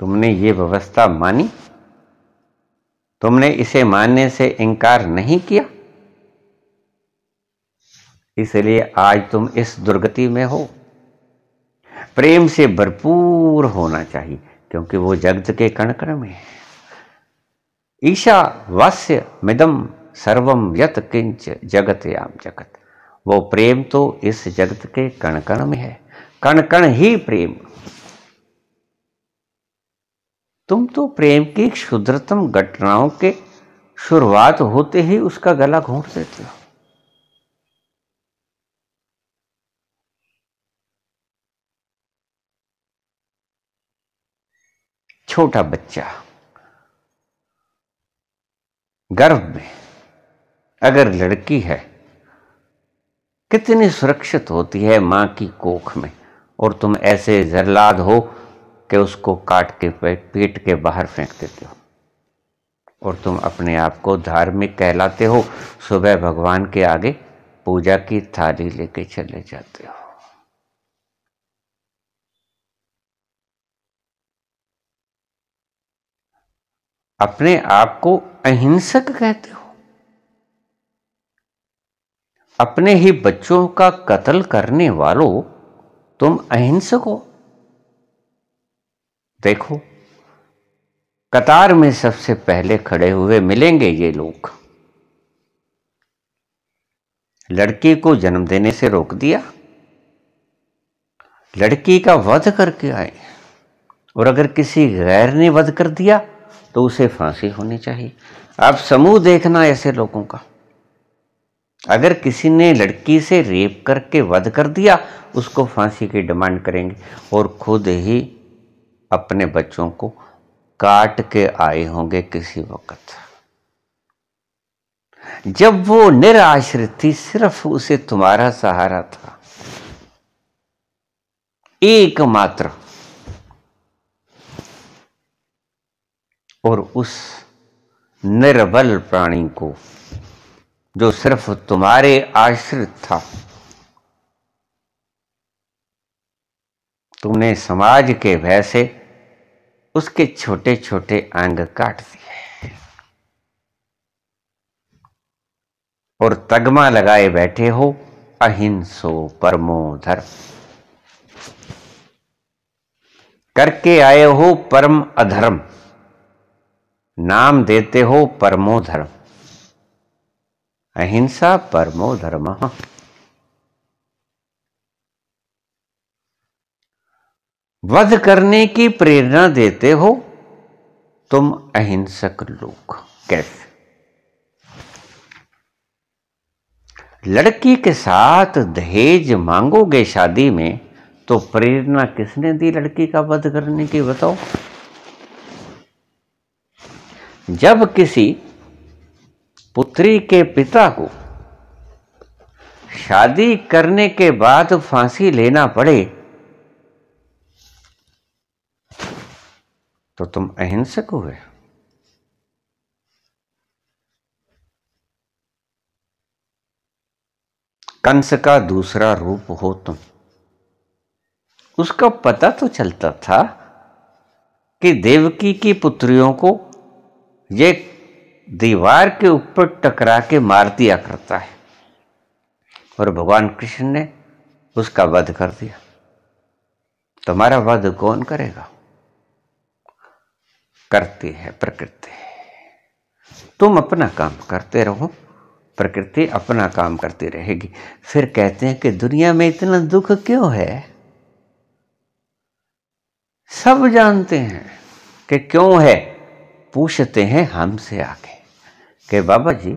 तुमने ये व्यवस्था मानी तुमने इसे मानने से इंकार नहीं किया इसलिए आज तुम इस दुर्गति में हो प्रेम से भरपूर होना चाहिए क्योंकि वो जगत के कण कण में है ईशा वास्य मिदम सर्वम यत किंच जगत याम जगत वो प्रेम तो इस जगत के कण कण में है कण कण ही प्रेम तुम तो प्रेम की क्षुद्रतम घटनाओं के शुरुआत होते ही उसका गला घोंट देते हो छोटा बच्चा गर्भ में अगर लड़की है कितनी सुरक्षित होती है मां की कोख में और तुम ऐसे जरलाद हो कि उसको काट के पेट के बाहर फेंक देते हो और तुम अपने आप को धार्मिक कहलाते हो सुबह भगवान के आगे पूजा की थाली लेके चले जाते हो अपने आप को अहिंसक कहते हो अपने ही बच्चों का कत्ल करने वालों तुम अहिंसक हो देखो कतार में सबसे पहले खड़े हुए मिलेंगे ये लोग लड़की को जन्म देने से रोक दिया लड़की का वध करके आए और अगर किसी गैर ने वध कर दिया तो उसे फांसी होनी चाहिए आप समूह देखना ऐसे लोगों का अगर किसी ने लड़की से रेप करके वध कर दिया उसको फांसी की डिमांड करेंगे और खुद ही अपने बच्चों को काट के आए होंगे किसी वक्त जब वो निराश्रित थी सिर्फ उसे तुम्हारा सहारा था एकमात्र और उस निर्बल प्राणी को जो सिर्फ तुम्हारे आश्रित था तुमने समाज के वैसे उसके छोटे छोटे अंग काट दिए और तगमा लगाए बैठे हो अहिंसो परमो धर्म करके आए हो परम अधर्म नाम देते हो परमो धर्म अहिंसा परमो धर्म वध करने की प्रेरणा देते हो तुम अहिंसक लोग कैसे लड़की के साथ दहेज मांगोगे शादी में तो प्रेरणा किसने दी लड़की का वध करने की बताओ जब किसी पुत्री के पिता को शादी करने के बाद फांसी लेना पड़े तो तुम अहिंसक हुए कंस का दूसरा रूप हो तुम उसका पता तो चलता था कि देवकी की पुत्रियों को ये दीवार के ऊपर टकरा के मार दिया करता है और भगवान कृष्ण ने उसका वध कर दिया तुम्हारा वध कौन करेगा करती है प्रकृति तुम अपना काम करते रहो प्रकृति अपना काम करती रहेगी फिर कहते हैं कि दुनिया में इतना दुख क्यों है सब जानते हैं कि क्यों है पूछते हैं हमसे आके कि बाबा जी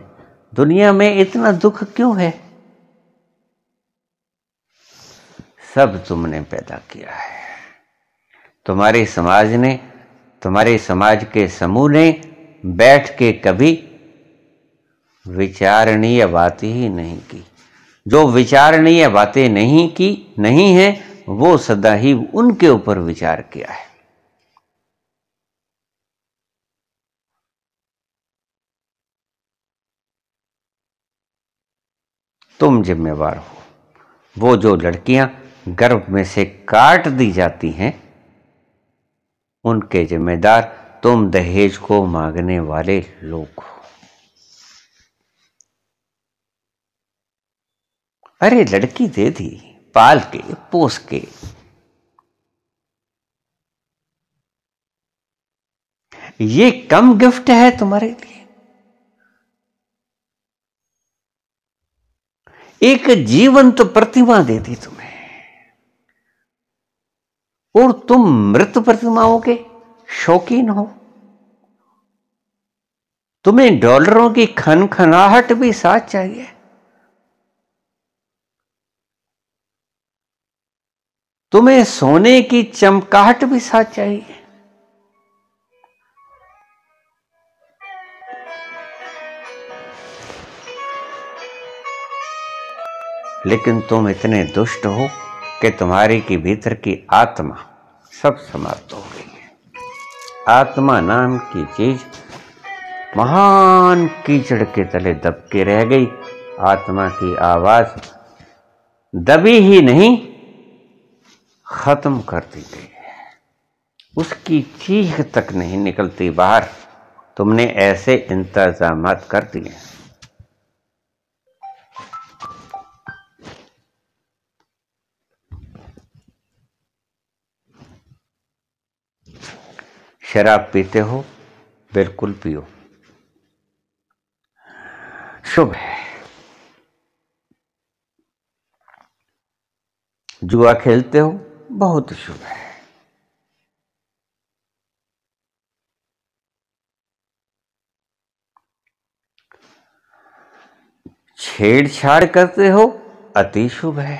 दुनिया में इतना दुख क्यों है सब तुमने पैदा किया है तुम्हारे समाज ने तुम्हारे समाज के समूह ने बैठ के कभी विचारणीय बातें ही नहीं की जो विचारणीय बातें नहीं की नहीं है वो सदा ही उनके ऊपर विचार किया है तुम जिम्मेवार हो वो जो लड़कियां गर्भ में से काट दी जाती हैं उनके जिम्मेदार तुम दहेज को मांगने वाले लोग हो अरे लड़की दे दी पाल के पोस के ये कम गिफ्ट है तुम्हारे लिए एक जीवंत तो प्रतिमा दे दी तुम्हें और तुम मृत प्रतिमाओं के शौकीन हो तुम्हें डॉलरों की खनखनाहट भी साथ चाहिए तुम्हें सोने की चमकाहट भी साथ चाहिए लेकिन तुम इतने दुष्ट हो कि तुम्हारी की भीतर की आत्मा सब समाप्त हो गई है आत्मा नाम की चीज महान कीचड़ के तले दब के रह गई आत्मा की आवाज दबी ही नहीं खत्म कर दी गई है उसकी चीख तक नहीं निकलती बाहर तुमने ऐसे इंतजाम कर दिए शराब पीते हो बिल्कुल पियो शुभ है जुआ खेलते हो बहुत शुभ है छेड़छाड़ करते हो अति शुभ है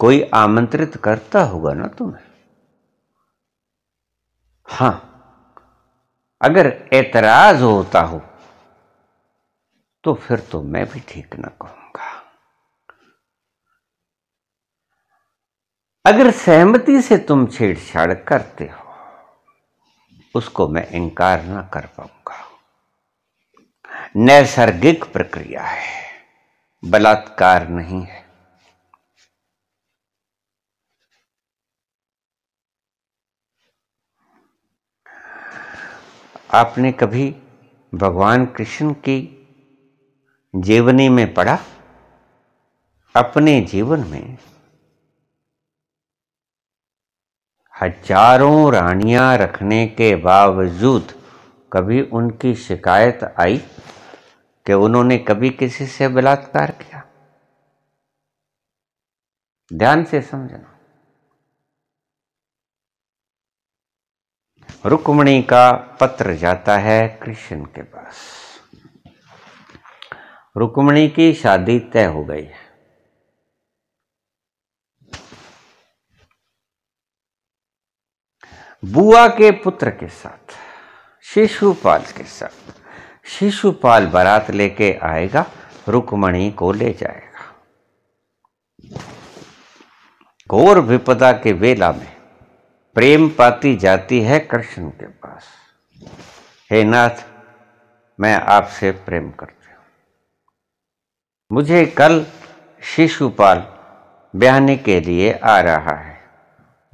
कोई आमंत्रित करता होगा ना तुम्हें हां अगर ऐतराज होता हो तो फिर तो मैं भी ठीक ना कहूंगा अगर सहमति से तुम छेड़छाड़ करते हो उसको मैं इंकार ना कर पाऊंगा नैसर्गिक प्रक्रिया है बलात्कार नहीं है आपने कभी भगवान कृष्ण की जीवनी में पढ़ा अपने जीवन में हजारों रानियां रखने के बावजूद कभी उनकी शिकायत आई कि उन्होंने कभी किसी से बलात्कार किया ध्यान से समझना रुक्मणी का पत्र जाता है कृष्ण के पास रुक्मणी की शादी तय हो गई है बुआ के पुत्र के साथ शिशुपाल के साथ शिशुपाल बारात लेके आएगा रुक्मणी को ले जाएगा घोर विपदा के वेला में प्रेम पाती जाती है कृष्ण के पास हे नाथ मैं आपसे प्रेम करती हूं मुझे कल शिशुपाल ब्याहने के लिए आ रहा है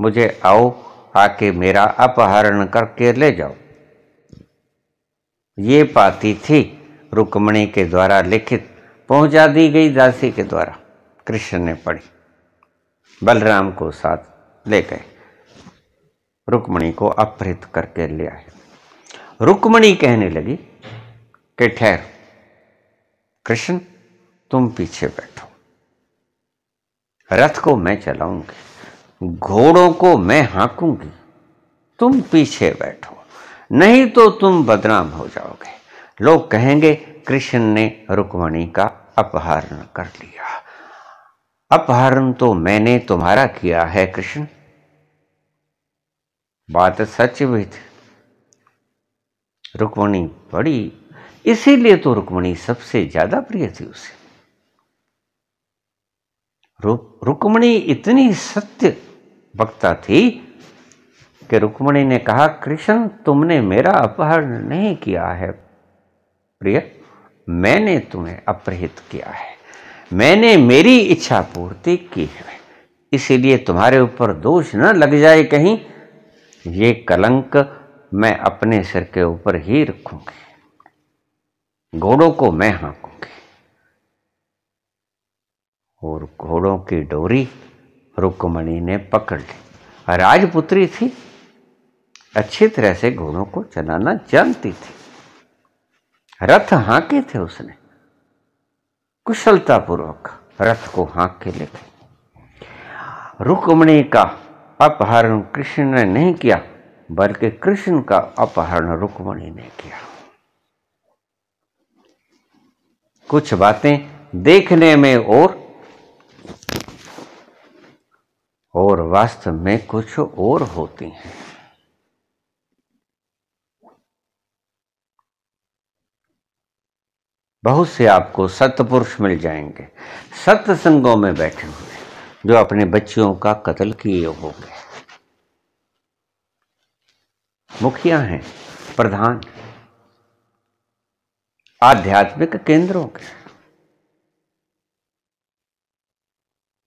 मुझे आओ आके मेरा अपहरण करके ले जाओ ये पाती थी रुक्मणी के द्वारा लिखित पहुंचा दी गई दासी के द्वारा कृष्ण ने पढ़ी बलराम को साथ ले गए रुक्मणी को अपहृत करके ले आए रुक्मणी कहने लगी कि ठहर कृष्ण तुम पीछे बैठो रथ को मैं चलाऊंगी घोड़ों को मैं हाकूंगी तुम पीछे बैठो नहीं तो तुम बदनाम हो जाओगे लोग कहेंगे कृष्ण ने रुक्मणी का अपहरण कर लिया अपहरण तो मैंने तुम्हारा किया है कृष्ण बात सच भी थी रुक्मणी बड़ी इसीलिए तो रुक्मणी सबसे ज्यादा प्रिय थी उसे रु, रुक्मणी इतनी सत्य वक्ता थी कि रुक्मणी ने कहा कृष्ण तुमने मेरा अपहरण नहीं किया है प्रिय मैंने तुम्हें अपहृत किया है मैंने मेरी इच्छा पूर्ति की है इसीलिए तुम्हारे ऊपर दोष न लग जाए कहीं ये कलंक मैं अपने सिर के ऊपर ही रखूंगी घोड़ों को मैं हाँकूंगी और घोड़ों की डोरी रुक्मणी ने पकड़ ली राजपुत्री थी अच्छी तरह से घोड़ों को चलाना जानती थी रथ हाँके थे उसने कुशलतापूर्वक रथ को हाँक के ले गई रुक्मणी का अपहरण कृष्ण ने नहीं किया बल्कि कृष्ण का अपहरण रुक्मणी ने किया कुछ बातें देखने में और और वास्तव में कुछ और होती हैं बहुत से आपको पुरुष मिल जाएंगे संगों में बैठे हुए जो अपने बच्चियों का कत्ल किए होंगे मुखिया हैं प्रधान आध्यात्मिक केंद्रों के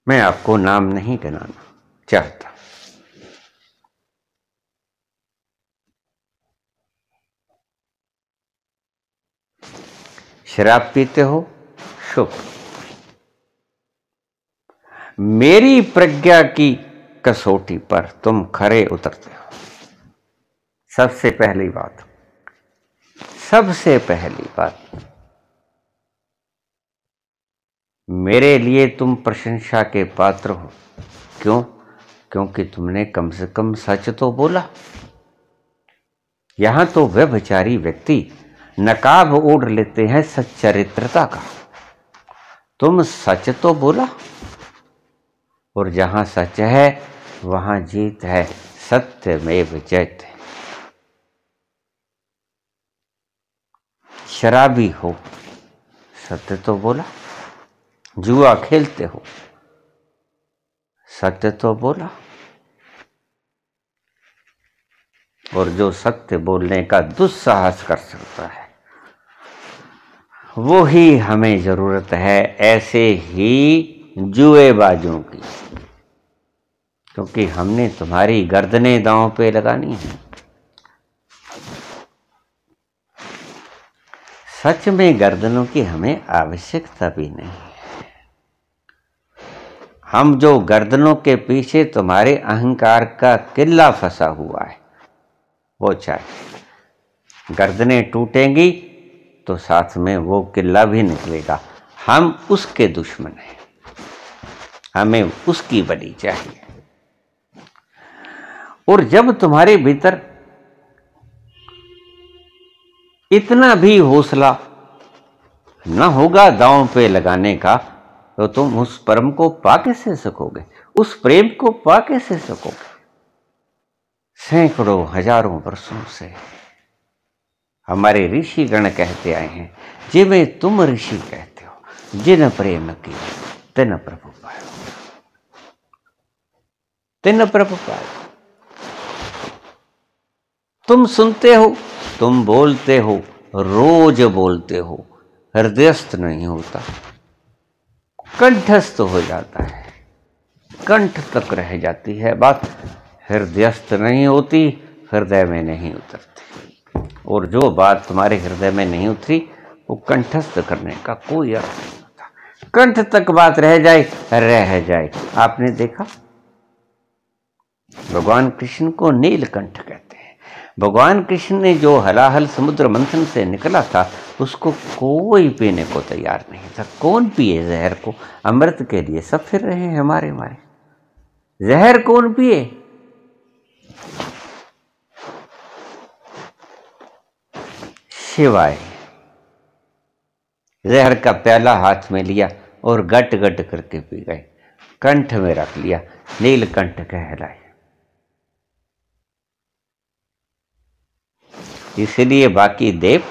मैं आपको नाम नहीं गिनाना चाहता शराब पीते हो शुक्र मेरी प्रज्ञा की कसौटी पर तुम खरे उतरते हो सबसे पहली बात सबसे पहली बात मेरे लिए तुम प्रशंसा के पात्र हो क्यों क्योंकि तुमने कम से कम सच तो बोला यहां तो वे व्यक्ति नकाब ओढ़ लेते हैं सच्चरित्रता का तुम सच तो बोला और जहाँ सच है वहाँ जीत है सत्य में है शराबी हो सत्य तो बोला जुआ खेलते हो सत्य तो बोला और जो सत्य बोलने का दुस्साहस कर सकता है वो ही हमें ज़रूरत है ऐसे ही जुएबाजों की क्योंकि हमने तुम्हारी गर्दने दांव पे लगानी है सच में गर्दनों की हमें आवश्यकता भी नहीं हम जो गर्दनों के पीछे तुम्हारे अहंकार का किला फंसा हुआ है वो चाहे गर्दने टूटेंगी तो साथ में वो किला भी निकलेगा हम उसके दुश्मन हैं हमें उसकी बलि चाहिए और जब तुम्हारे भीतर इतना भी हौसला न होगा दांव पे लगाने का तो तुम उस परम को पा कैसे सकोगे उस प्रेम को पा कैसे सकोगे सैकड़ों हजारों वर्षों से हमारे ऋषि गण कहते आए हैं जिमें तुम ऋषि कहते हो जिन प्रेम की तिन प्रभु पायो तिन प्रभु पायो तुम सुनते हो तुम बोलते हो रोज बोलते हो हृदयस्थ नहीं होता कंठस्थ हो जाता है कंठ तक रह जाती है बात हृदयस्थ नहीं होती हृदय में नहीं उतरती और जो बात तुम्हारे हृदय में नहीं उतरी वो कंठस्थ करने का कोई अर्थ नहीं होता कंठ तक बात रह जाए रह जाए आपने देखा भगवान कृष्ण को नीलकंठ कहते भगवान कृष्ण ने जो हलाहल समुद्र मंथन से निकला था उसको कोई पीने को तैयार नहीं था कौन पिए जहर को अमृत के लिए सब फिर रहे हैं हमारे हमारे जहर कौन पिए शिवाय जहर का प्याला हाथ में लिया और गट गट करके पी गए कंठ में रख लिया नीलकंठ कहलाए इसलिए बाकी देव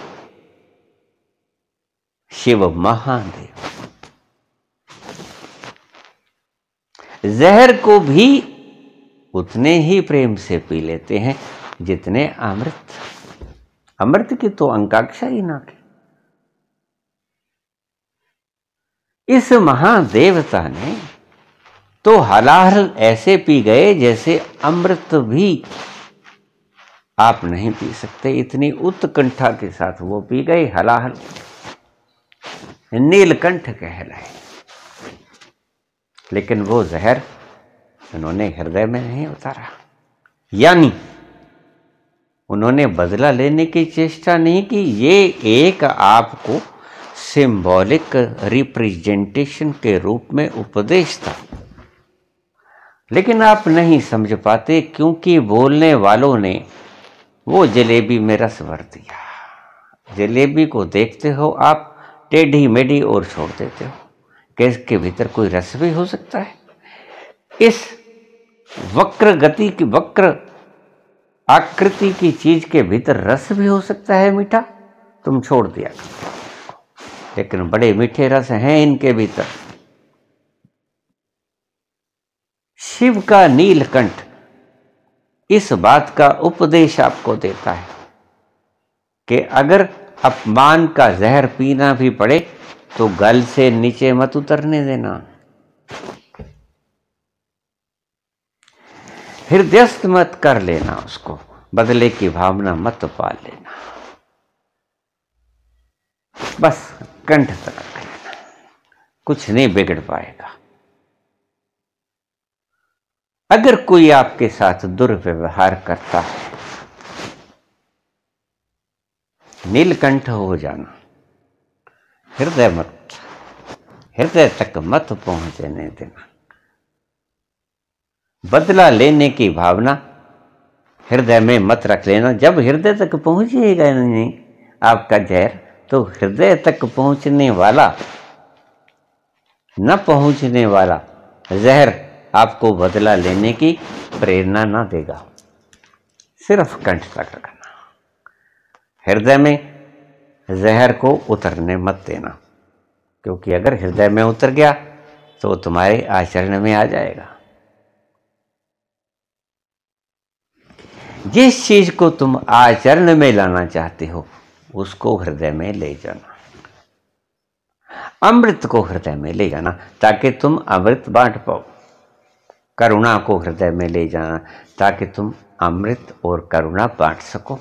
शिव महादेव जहर को भी उतने ही प्रेम से पी लेते हैं जितने अमृत अमृत की तो अंकाक्षा ही ना की इस महादेवता ने तो हलाहल ऐसे पी गए जैसे अमृत भी आप नहीं पी सकते इतनी उत्कंठा के साथ वो पी गई हलाहल नीलकंठ कहलाए लेकिन वो जहर उन्होंने हृदय में नहीं उतारा यानी उन्होंने बदला लेने की चेष्टा नहीं की ये एक आपको सिंबॉलिक रिप्रेजेंटेशन के रूप में उपदेश था लेकिन आप नहीं समझ पाते क्योंकि बोलने वालों ने वो जलेबी में रस भर दिया जलेबी को देखते हो आप टेढ़ी मेढ़ी और छोड़ देते हो कि इसके भीतर कोई रस भी हो सकता है इस वक्र गति की वक्र आकृति की चीज के भीतर रस भी हो सकता है मीठा तुम छोड़ दिया लेकिन बड़े मीठे रस हैं इनके भीतर शिव का नीलकंठ इस बात का उपदेश आपको देता है कि अगर अपमान का जहर पीना भी पड़े तो गल से नीचे मत उतरने देना हृदयस्थ मत कर लेना उसको बदले की भावना मत पाल लेना बस कंठ तक लेना कुछ नहीं बिगड़ पाएगा अगर कोई आपके साथ दुर्व्यवहार करता है नीलकंठ हो जाना हृदय मत हृदय तक मत पहुंचने देना बदला लेने की भावना हृदय में मत रख लेना जब हृदय तक पहुंचिएगा नहीं आपका जहर तो हृदय तक पहुंचने वाला न पहुंचने वाला जहर आपको बदला लेने की प्रेरणा ना देगा सिर्फ कंठ तक रखना हृदय में जहर को उतरने मत देना क्योंकि अगर हृदय में उतर गया तो तुम्हारे आचरण में आ जाएगा जिस चीज को तुम आचरण में लाना चाहते हो उसको हृदय में ले जाना अमृत को हृदय में ले जाना ताकि तुम अमृत बांट पाओ करुणा को हृदय में ले जाना ताकि तुम अमृत और करुणा बांट सको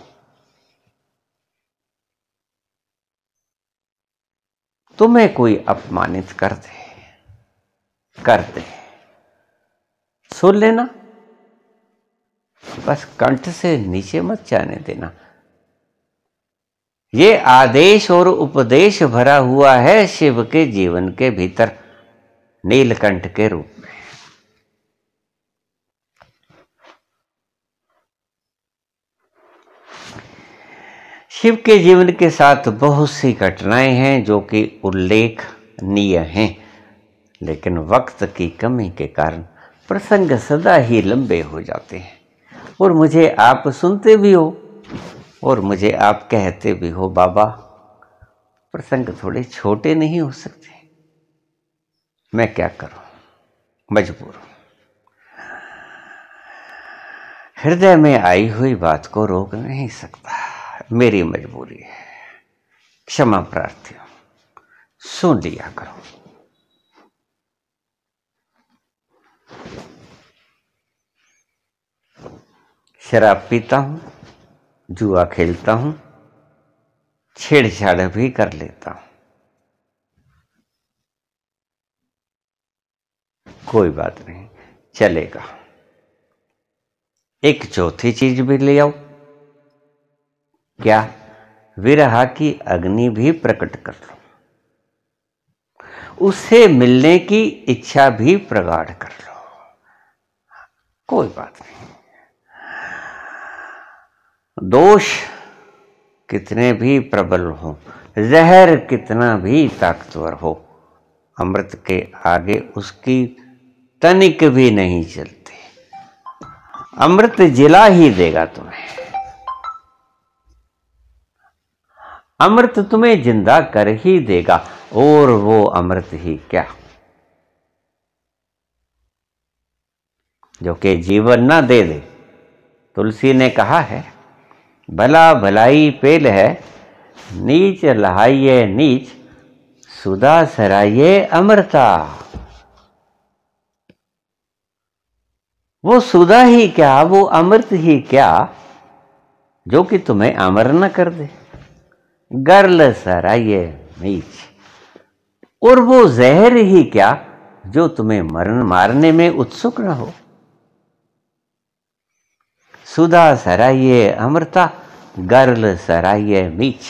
तुम्हें कोई अपमानित कर दे कर दे सुन लेना बस कंठ से नीचे मत जाने देना ये आदेश और उपदेश भरा हुआ है शिव के जीवन के भीतर नीलकंठ के रूप शिव के जीवन के साथ बहुत सी घटनाएं हैं जो कि उल्लेखनीय हैं लेकिन वक्त की कमी के कारण प्रसंग सदा ही लंबे हो जाते हैं और मुझे आप सुनते भी हो और मुझे आप कहते भी हो बाबा प्रसंग थोड़े छोटे नहीं हो सकते मैं क्या करूं मजबूर हूं हृदय में आई हुई बात को रोक नहीं सकता मेरी मजबूरी है क्षमा प्रार्थी सुन लिया करो शराब पीता हूं जुआ खेलता हूं छेड़छाड़ भी कर लेता हूं कोई बात नहीं चलेगा एक चौथी चीज भी ले आओ क्या विरह की अग्नि भी प्रकट कर लो उससे मिलने की इच्छा भी प्रगाढ़ कर लो कोई बात नहीं दोष कितने भी प्रबल हो जहर कितना भी ताकतवर हो अमृत के आगे उसकी तनिक भी नहीं चलती अमृत जिला ही देगा तुम्हें अमृत तुम्हें जिंदा कर ही देगा और वो अमृत ही क्या जो कि जीवन ना दे दे तुलसी ने कहा है भला भलाई पेल है नीच लहाइये नीच सुधा सराइये अमृता वो सुधा ही क्या वो अमृत ही क्या जो कि तुम्हें अमर न कर दे गर्ल सर आइए मीच और वो जहर ही क्या जो तुम्हें मरण मारने में उत्सुक न हो सुधा सराइये अमृता गर्ल सराइये मीच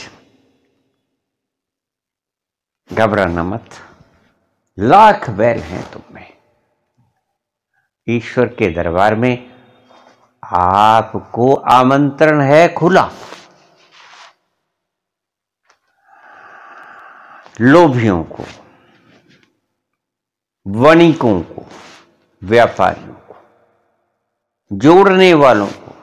घबराना मत लाख बैल हैं तुम में ईश्वर के दरबार में आपको आमंत्रण है खुला लोभियों को वणिकों को व्यापारियों को जोड़ने वालों को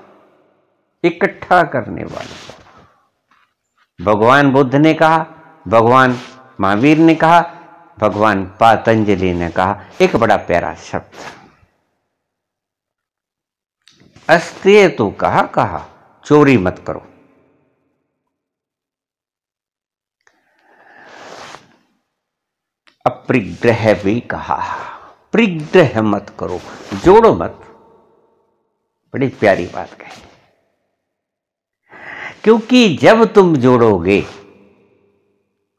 इकट्ठा करने वालों को भगवान बुद्ध ने कहा भगवान महावीर ने कहा भगवान पातंजलि ने कहा एक बड़ा प्यारा शब्द अस्त्य तो कहा कहा चोरी मत करो अप्रिग्रह भी कहा प्रिग्रह मत करो जोड़ो मत बड़ी प्यारी बात कही क्योंकि जब तुम जोड़ोगे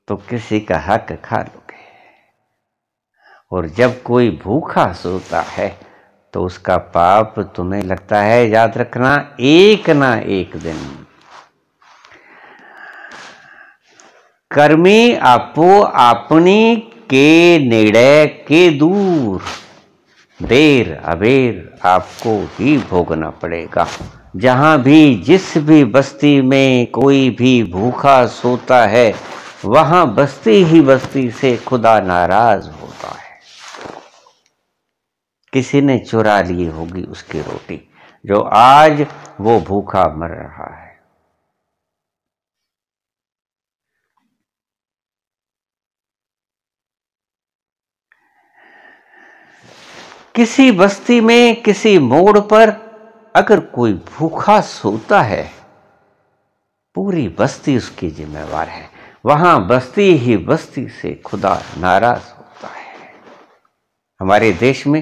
तो किसी का हक खा लोगे और जब कोई भूखा सोता है तो उसका पाप तुम्हें लगता है याद रखना एक ना एक दिन कर्मी आपो अपनी के निर्णय के दूर देर अबेर आपको ही भोगना पड़ेगा जहाँ भी जिस भी बस्ती में कोई भी भूखा सोता है वहाँ बस्ती ही बस्ती से खुदा नाराज होता है किसी ने चुरा ली होगी उसकी रोटी जो आज वो भूखा मर रहा है किसी बस्ती में किसी मोड़ पर अगर कोई भूखा सोता है पूरी बस्ती उसकी जिम्मेवार है वहां बस्ती ही बस्ती से खुदा नाराज होता है हमारे देश में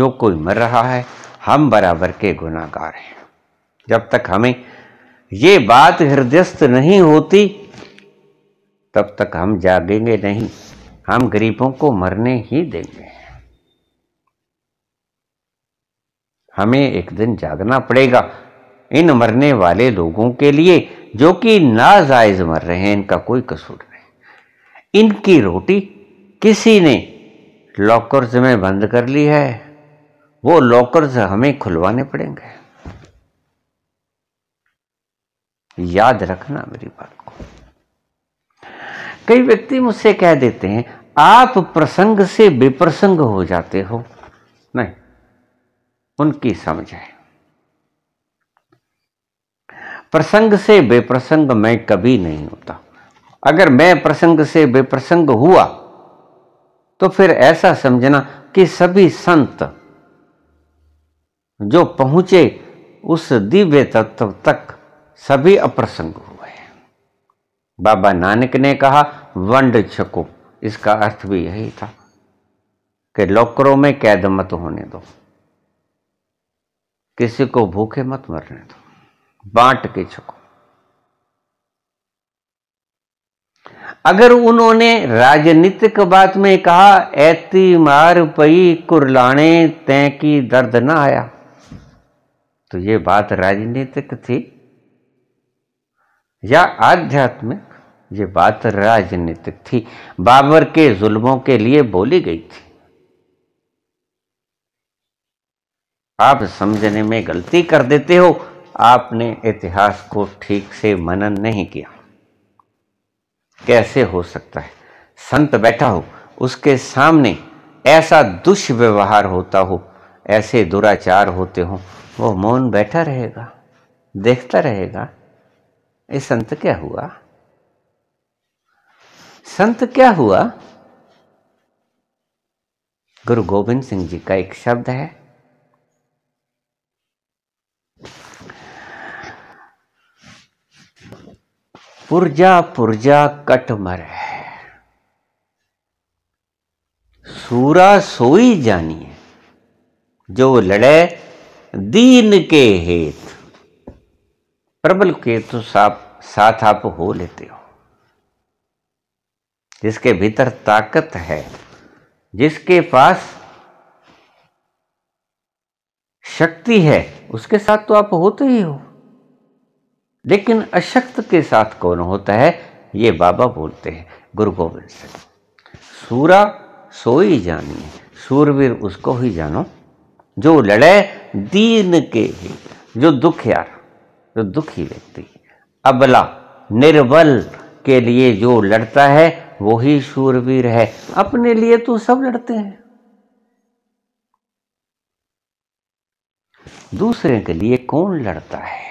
जो कोई मर रहा है हम बराबर के गुनाकार हैं जब तक हमें ये बात हृदयस्थ नहीं होती तब तक हम जागेंगे नहीं हम गरीबों को मरने ही देंगे हमें एक दिन जागना पड़ेगा इन मरने वाले लोगों के लिए जो कि नाजायज मर रहे हैं इनका कोई कसूर नहीं इनकी रोटी किसी ने लॉकर्स में बंद कर ली है वो लॉकर्स हमें खुलवाने पड़ेंगे याद रखना मेरी बात को कई व्यक्ति मुझसे कह देते हैं आप प्रसंग से बेप्रसंग हो जाते हो नहीं उनकी समझ है प्रसंग से बेप्रसंग मैं कभी नहीं होता अगर मैं प्रसंग से बेप्रसंग हुआ तो फिर ऐसा समझना कि सभी संत जो पहुंचे उस दिव्य तत्व तक सभी अप्रसंग हुए बाबा नानक ने कहा वंड छको इसका अर्थ भी यही था कि लोकरों में कैद मत होने दो किसी को भूखे मत मरने दो बांट के छको अगर उन्होंने राजनीतिक बात में कहा ऐती मार पई कुरलाने तय की दर्द ना आया तो ये बात राजनीतिक थी या आध्यात्मिक ये बात राजनीतिक थी बाबर के जुल्मों के लिए बोली गई थी आप समझने में गलती कर देते हो आपने इतिहास को ठीक से मनन नहीं किया कैसे हो सकता है संत बैठा हो उसके सामने ऐसा दुष्व्यवहार होता हो ऐसे दुराचार होते हो वो मौन बैठा रहेगा देखता रहेगा ये संत क्या हुआ संत क्या हुआ गुरु गोविंद सिंह जी का एक शब्द है पुर्जा पुर्जा कट मर है सूरा सोई जानिए जो लड़े दीन के हेत प्रबल के तो साथ साथ आप हो लेते हो जिसके भीतर ताकत है जिसके पास शक्ति है उसके साथ तो आप होते ही हो लेकिन अशक्त के साथ कौन होता है ये बाबा बोलते हैं गुरु गोविंद सिंह सूरा सोई जानी सूरवीर उसको ही जानो जो लड़े दीन के ही जो दुख यार जो दुखी व्यक्ति अबला निर्बल के लिए जो लड़ता है वो ही शूरवीर है अपने लिए तो सब लड़ते हैं दूसरे के लिए कौन लड़ता है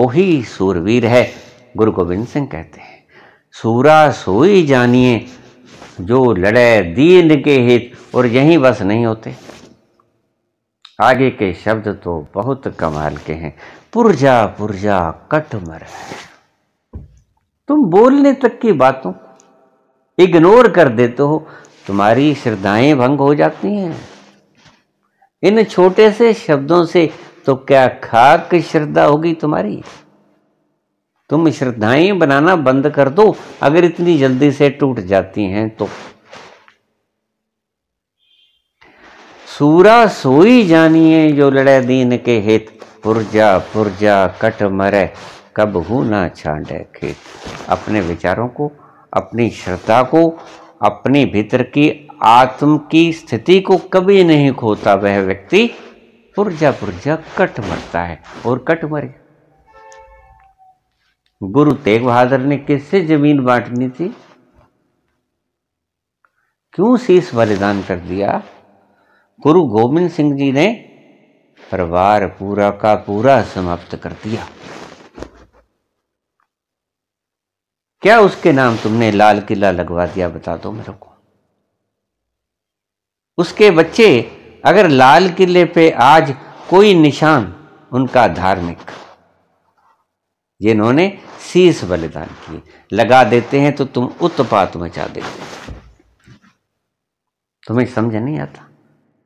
वही सूरवीर है गुरु गोविंद सिंह कहते हैं सूरा सोई जानिए जो लड़े दीन के हित और यहीं बस नहीं होते आगे के शब्द तो बहुत कमाल के हैं पुरजा पुरजा कटमर तुम बोलने तक की बातों इग्नोर कर देते हो तुम्हारी श्रद्धाएं भंग हो जाती हैं इन छोटे से शब्दों से तो क्या खाक श्रद्धा होगी तुम्हारी तुम श्रद्धाएं बनाना बंद कर दो अगर इतनी जल्दी से टूट जाती हैं तो सूरा सोई जानिए जो लड़े दीन के हित पुरजा पुरजा कट मरे कब हु ना छांडे खेत अपने विचारों को अपनी श्रद्धा को अपने भीतर की आत्म की स्थिति को कभी नहीं खोता वह व्यक्ति पुर्जा पुर्जा कट मरता है और कट मरे गुरु तेग बहादुर ने किससे जमीन बांटनी थी क्यों शीष बलिदान कर दिया गुरु गोविंद सिंह जी ने परिवार पूरा का पूरा समाप्त कर दिया क्या उसके नाम तुमने लाल किला लगवा दिया बता दो मेरे को उसके बच्चे अगर लाल किले पे आज कोई निशान उनका धार्मिक जिन्होंने शीस बलिदान किए लगा देते हैं तो तुम उत्पात मचा देते तुम्हें समझ नहीं आता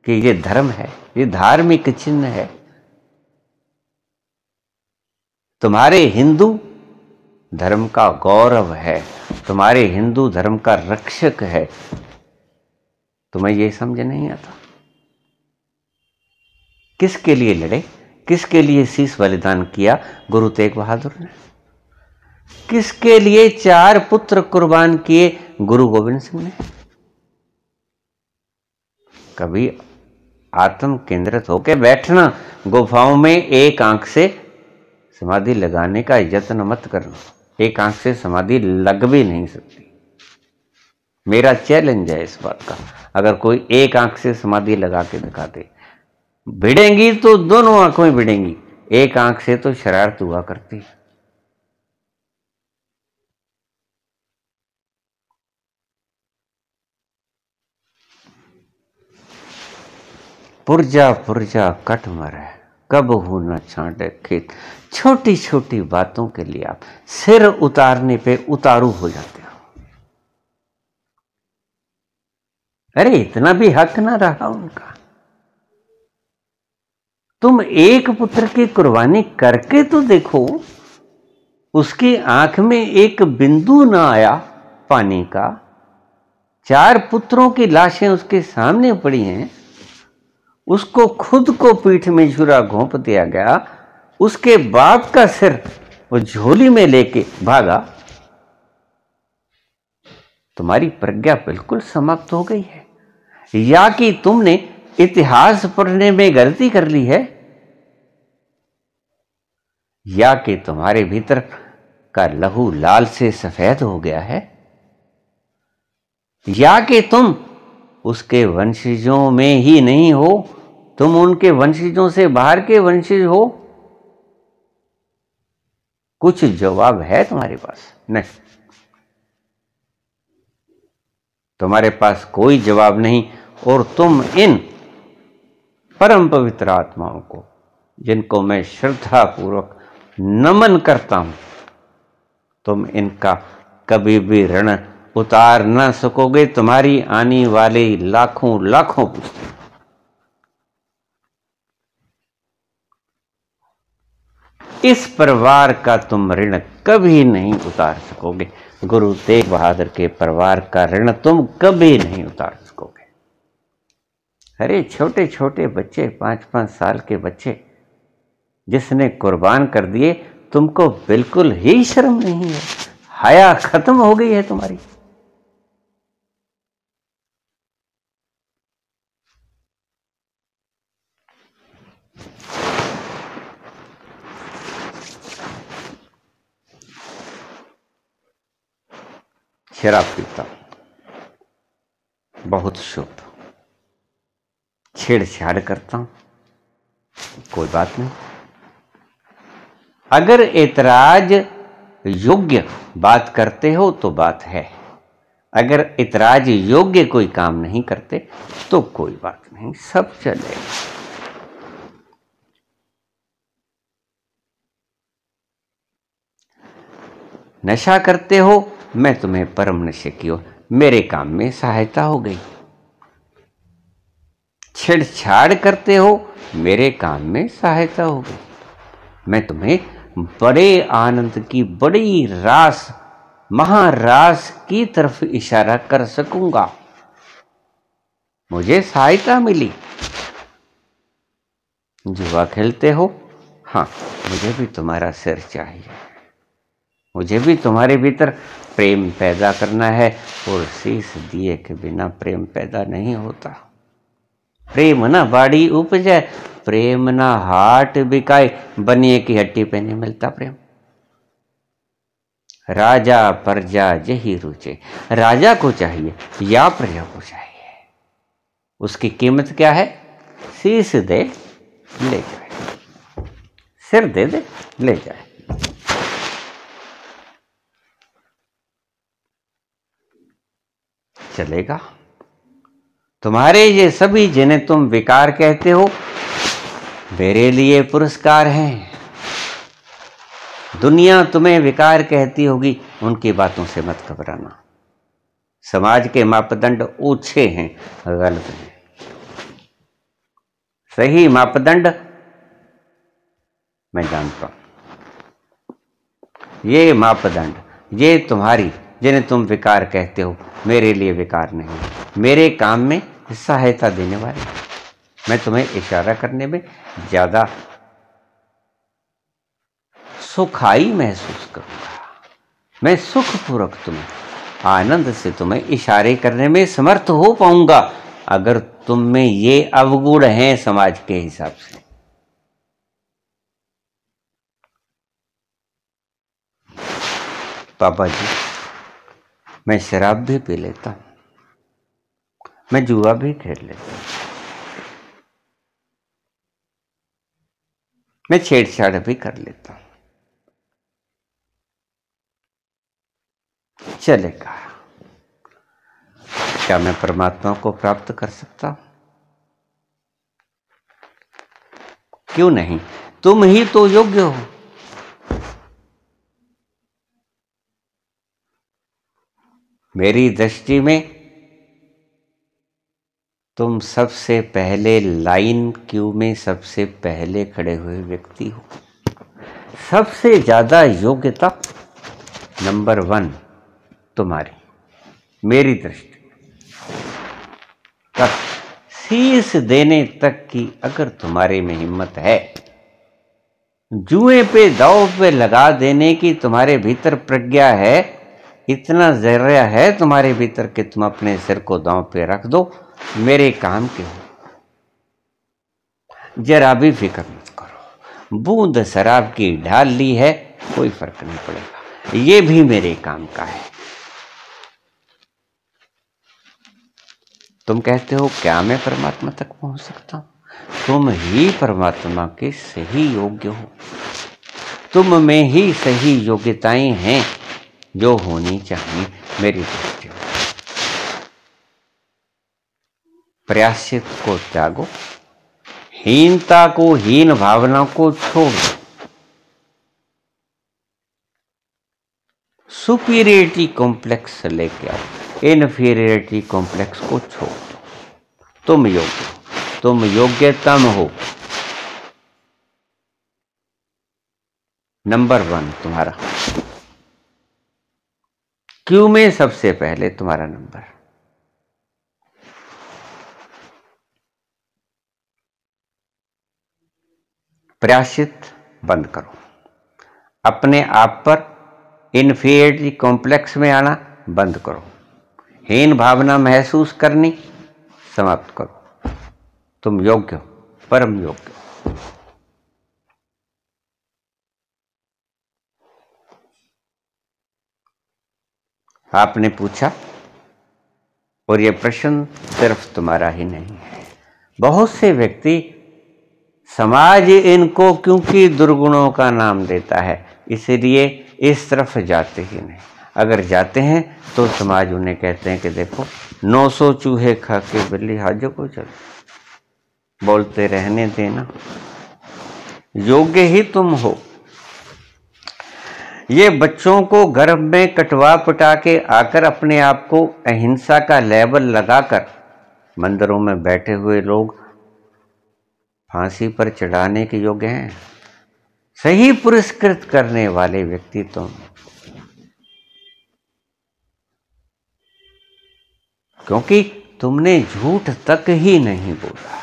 कि ये धर्म है ये धार्मिक चिन्ह है तुम्हारे हिंदू धर्म का गौरव है तुम्हारे हिंदू धर्म का रक्षक है तुम्हें यह समझ नहीं आता किसके लिए लड़े किसके लिए शीश बलिदान किया गुरु तेग बहादुर ने किसके लिए चार पुत्र कुर्बान किए गुरु गोविंद सिंह ने कभी आत्म केंद्रित होकर बैठना गुफाओं में एक आंख से समाधि लगाने का यत्न मत करना एक आंख से समाधि लग भी नहीं सकती मेरा चैलेंज है इस बात का अगर कोई एक आंख से समाधि लगा के दिखा दे भिड़ेंगी तो दोनों आंखों में भिड़ेंगी एक आंख से तो शरारत हुआ करती पुरजा पुरजा कट मर है कब हो न छाटे खेत छोटी छोटी बातों के लिए आप सिर उतारने पे उतारू हो जाते हो अरे इतना भी हक ना रहा उनका तुम एक पुत्र की कुर्बानी करके तो देखो उसकी आंख में एक बिंदु ना आया पानी का चार पुत्रों की लाशें उसके सामने पड़ी हैं उसको खुद को पीठ में झुरा घोंप दिया गया उसके बाप का सिर वो झोली में लेके भागा तुम्हारी प्रज्ञा बिल्कुल समाप्त हो गई है या कि तुमने इतिहास पढ़ने में गलती कर ली है या कि तुम्हारे भीतर का लहू लाल से सफेद हो गया है या कि तुम उसके वंशजों में ही नहीं हो तुम उनके वंशजों से बाहर के वंशज हो कुछ जवाब है तुम्हारे पास नहीं तुम्हारे पास कोई जवाब नहीं और तुम इन परम पवित्र आत्माओं को जिनको मैं श्रद्धा पूर्वक नमन करता हूं तुम इनका कभी भी ऋण उतार न सकोगे तुम्हारी आने वाले लाखों लाखों इस परिवार का तुम ऋण कभी नहीं उतार सकोगे गुरु तेग बहादुर के परिवार का ऋण तुम कभी नहीं उतार सकोगे अरे छोटे छोटे बच्चे पांच पांच साल के बच्चे जिसने कुर्बान कर दिए तुमको बिल्कुल ही शर्म नहीं है हया खत्म हो गई है तुम्हारी शराब पीता बहुत शुभ छेड़छाड़ करता हूं कोई बात नहीं अगर ऐतराज योग्य बात करते हो तो बात है अगर इतराज योग्य कोई काम नहीं करते तो कोई बात नहीं सब चलेगा नशा करते हो मैं तुम्हें परम नशे की ओर मेरे काम में सहायता हो गई छेड़छाड़ करते हो मेरे काम में सहायता हो गई मैं तुम्हें बड़े आनंद की बड़ी रास महारास की तरफ इशारा कर सकूंगा मुझे सहायता मिली जुआ खेलते हो हाँ मुझे भी तुम्हारा सिर चाहिए मुझे भी तुम्हारे भीतर प्रेम पैदा करना है और शीश दिए के बिना प्रेम पैदा नहीं होता प्रेम ना बाड़ी उपजे प्रेम ना हाट बिकाई बनिए की हट्टी पे नहीं मिलता प्रेम राजा प्रजा यही रुचे राजा को चाहिए या प्रजा को चाहिए उसकी कीमत क्या है शीस दे ले जाए सिर दे दे ले जाए चलेगा तुम्हारे ये सभी जिन्हें तुम विकार कहते हो मेरे लिए पुरस्कार है दुनिया तुम्हें विकार कहती होगी उनकी बातों से मत घबराना समाज के मापदंड ऊंचे हैं गलत हैं सही मापदंड मैं जानता हूं ये मापदंड ये तुम्हारी जिन्हें तुम विकार कहते हो मेरे लिए विकार नहीं मेरे काम में सहायता देने वाले मैं तुम्हें इशारा करने में ज़्यादा सुखाई महसूस करूंगा मैं सुखपूर्वक तुम्हें आनंद से तुम्हें इशारे करने में समर्थ हो पाऊंगा अगर तुम में ये अवगुण हैं समाज के हिसाब से पापा जी मैं शराब भी पी लेता हूं मैं जुआ भी खेल लेता हूं मैं छेड़छाड़ भी कर लेता हूं चलेगा क्या मैं परमात्मा को प्राप्त कर सकता हूं क्यों नहीं तुम ही तो योग्य हो मेरी दृष्टि में तुम सबसे पहले लाइन क्यू में सबसे पहले खड़े हुए व्यक्ति हो सबसे ज़्यादा योग्यता नंबर वन तुम्हारी मेरी दृष्टि तक शीस देने तक की अगर तुम्हारे में हिम्मत है जुए पे दाव पे लगा देने की तुम्हारे भीतर प्रज्ञा है इतना जरिया है तुम्हारे भीतर कि तुम अपने सिर को दांव पे रख दो मेरे काम के हो जरा भी फिक्र मत करो बूंद शराब की ढाल ली है कोई फर्क नहीं पड़ेगा ये भी मेरे काम का है तुम कहते हो क्या मैं परमात्मा तक पहुंच सकता हूं तुम ही परमात्मा के सही योग्य हो तुम में ही सही योग्यताएं हैं जो होनी चाहिए मेरी दृष्टि प्रयासित को त्यागो हीनता को हीन भावना को छोड़ सुपीरियरिटी कॉम्प्लेक्स लेके आओ इनफीरियरिटी कॉम्प्लेक्स को छोड़ तुम योग्य तुम योग्यतम हो नंबर वन तुम्हारा क्यू में सबसे पहले तुम्हारा नंबर प्रयासित बंद करो अपने आप पर इन्फीरियरिटी कॉम्प्लेक्स में आना बंद करो हीन भावना महसूस करनी समाप्त करो तुम योग्य हो परम योग्य हो आपने पूछा और यह प्रश्न सिर्फ तुम्हारा ही नहीं है बहुत से व्यक्ति समाज इनको क्योंकि दुर्गुणों का नाम देता है इसलिए इस तरफ जाते ही नहीं अगर जाते हैं तो समाज उन्हें कहते हैं कि देखो 900 चूहे खा के बिल्ली हाजो को चल बोलते रहने देना योग्य ही तुम हो ये बच्चों को गर्भ में कटवा पटा के आकर अपने आप को अहिंसा का लेबल लगाकर मंदिरों में बैठे हुए लोग फांसी पर चढ़ाने के योग्य हैं सही पुरस्कृत करने वाले व्यक्ति तुम तो क्योंकि तुमने झूठ तक ही नहीं बोला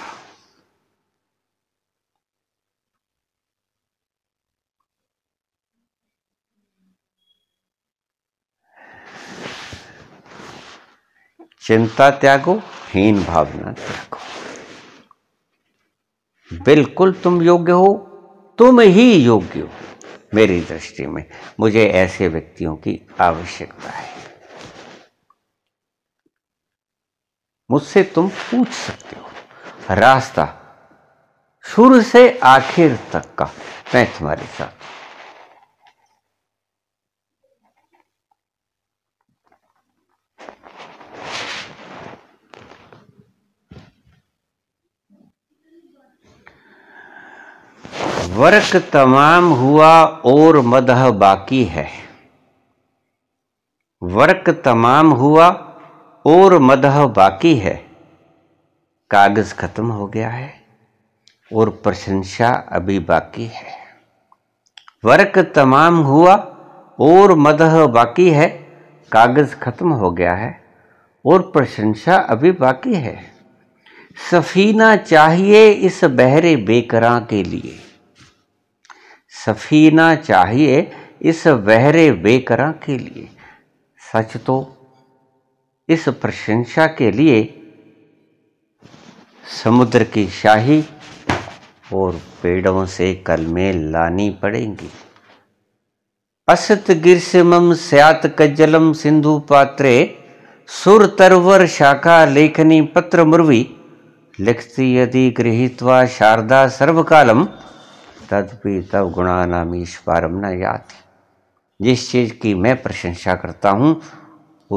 चिंता त्यागो हीन भावना त्यागो बिल्कुल तुम योग्य हो तुम ही योग्य हो मेरी दृष्टि में मुझे ऐसे व्यक्तियों की आवश्यकता है मुझसे तुम पूछ सकते हो रास्ता शुरू से आखिर तक का मैं तुम्हारे साथ वर्क तमाम हुआ और मदह बाकी है वर्क तमाम हुआ और मदह बाकी है कागज खत्म हो गया है और प्रशंसा अभी बाकी है वर्क तमाम हुआ और मदह बाकी है कागज खत्म हो गया है और प्रशंसा अभी बाकी है सफीना चाहिए इस बहरे बेकरा के लिए सफीना चाहिए इस बहरे बेकरा के लिए सच तो इस प्रशंसा के लिए समुद्र की शाही और पेड़ों से कलमे लानी पड़ेंगी असत गिर स्यात कज्जलम सिंधु पात्रे सुर तरवर शाखा लेखनी पत्र मुर्वी लिखती यदि गृहीत्वा शारदा सर्वकालम तदपि तब गुणानाम ईश्वरम न याति जिस चीज़ की मैं प्रशंसा करता हूँ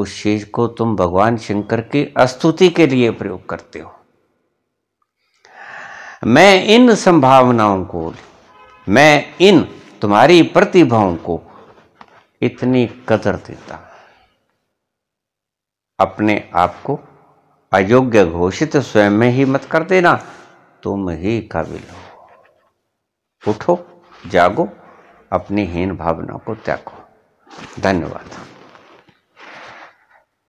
उस चीज़ को तुम भगवान शंकर की स्तुति के लिए प्रयोग करते हो मैं इन संभावनाओं को मैं इन तुम्हारी प्रतिभाओं को इतनी कदर देता अपने आप को अयोग्य घोषित स्वयं में ही मत कर देना तुम ही काबिल हो उठो जागो अपनी हीन भावना को त्यागो धन्यवाद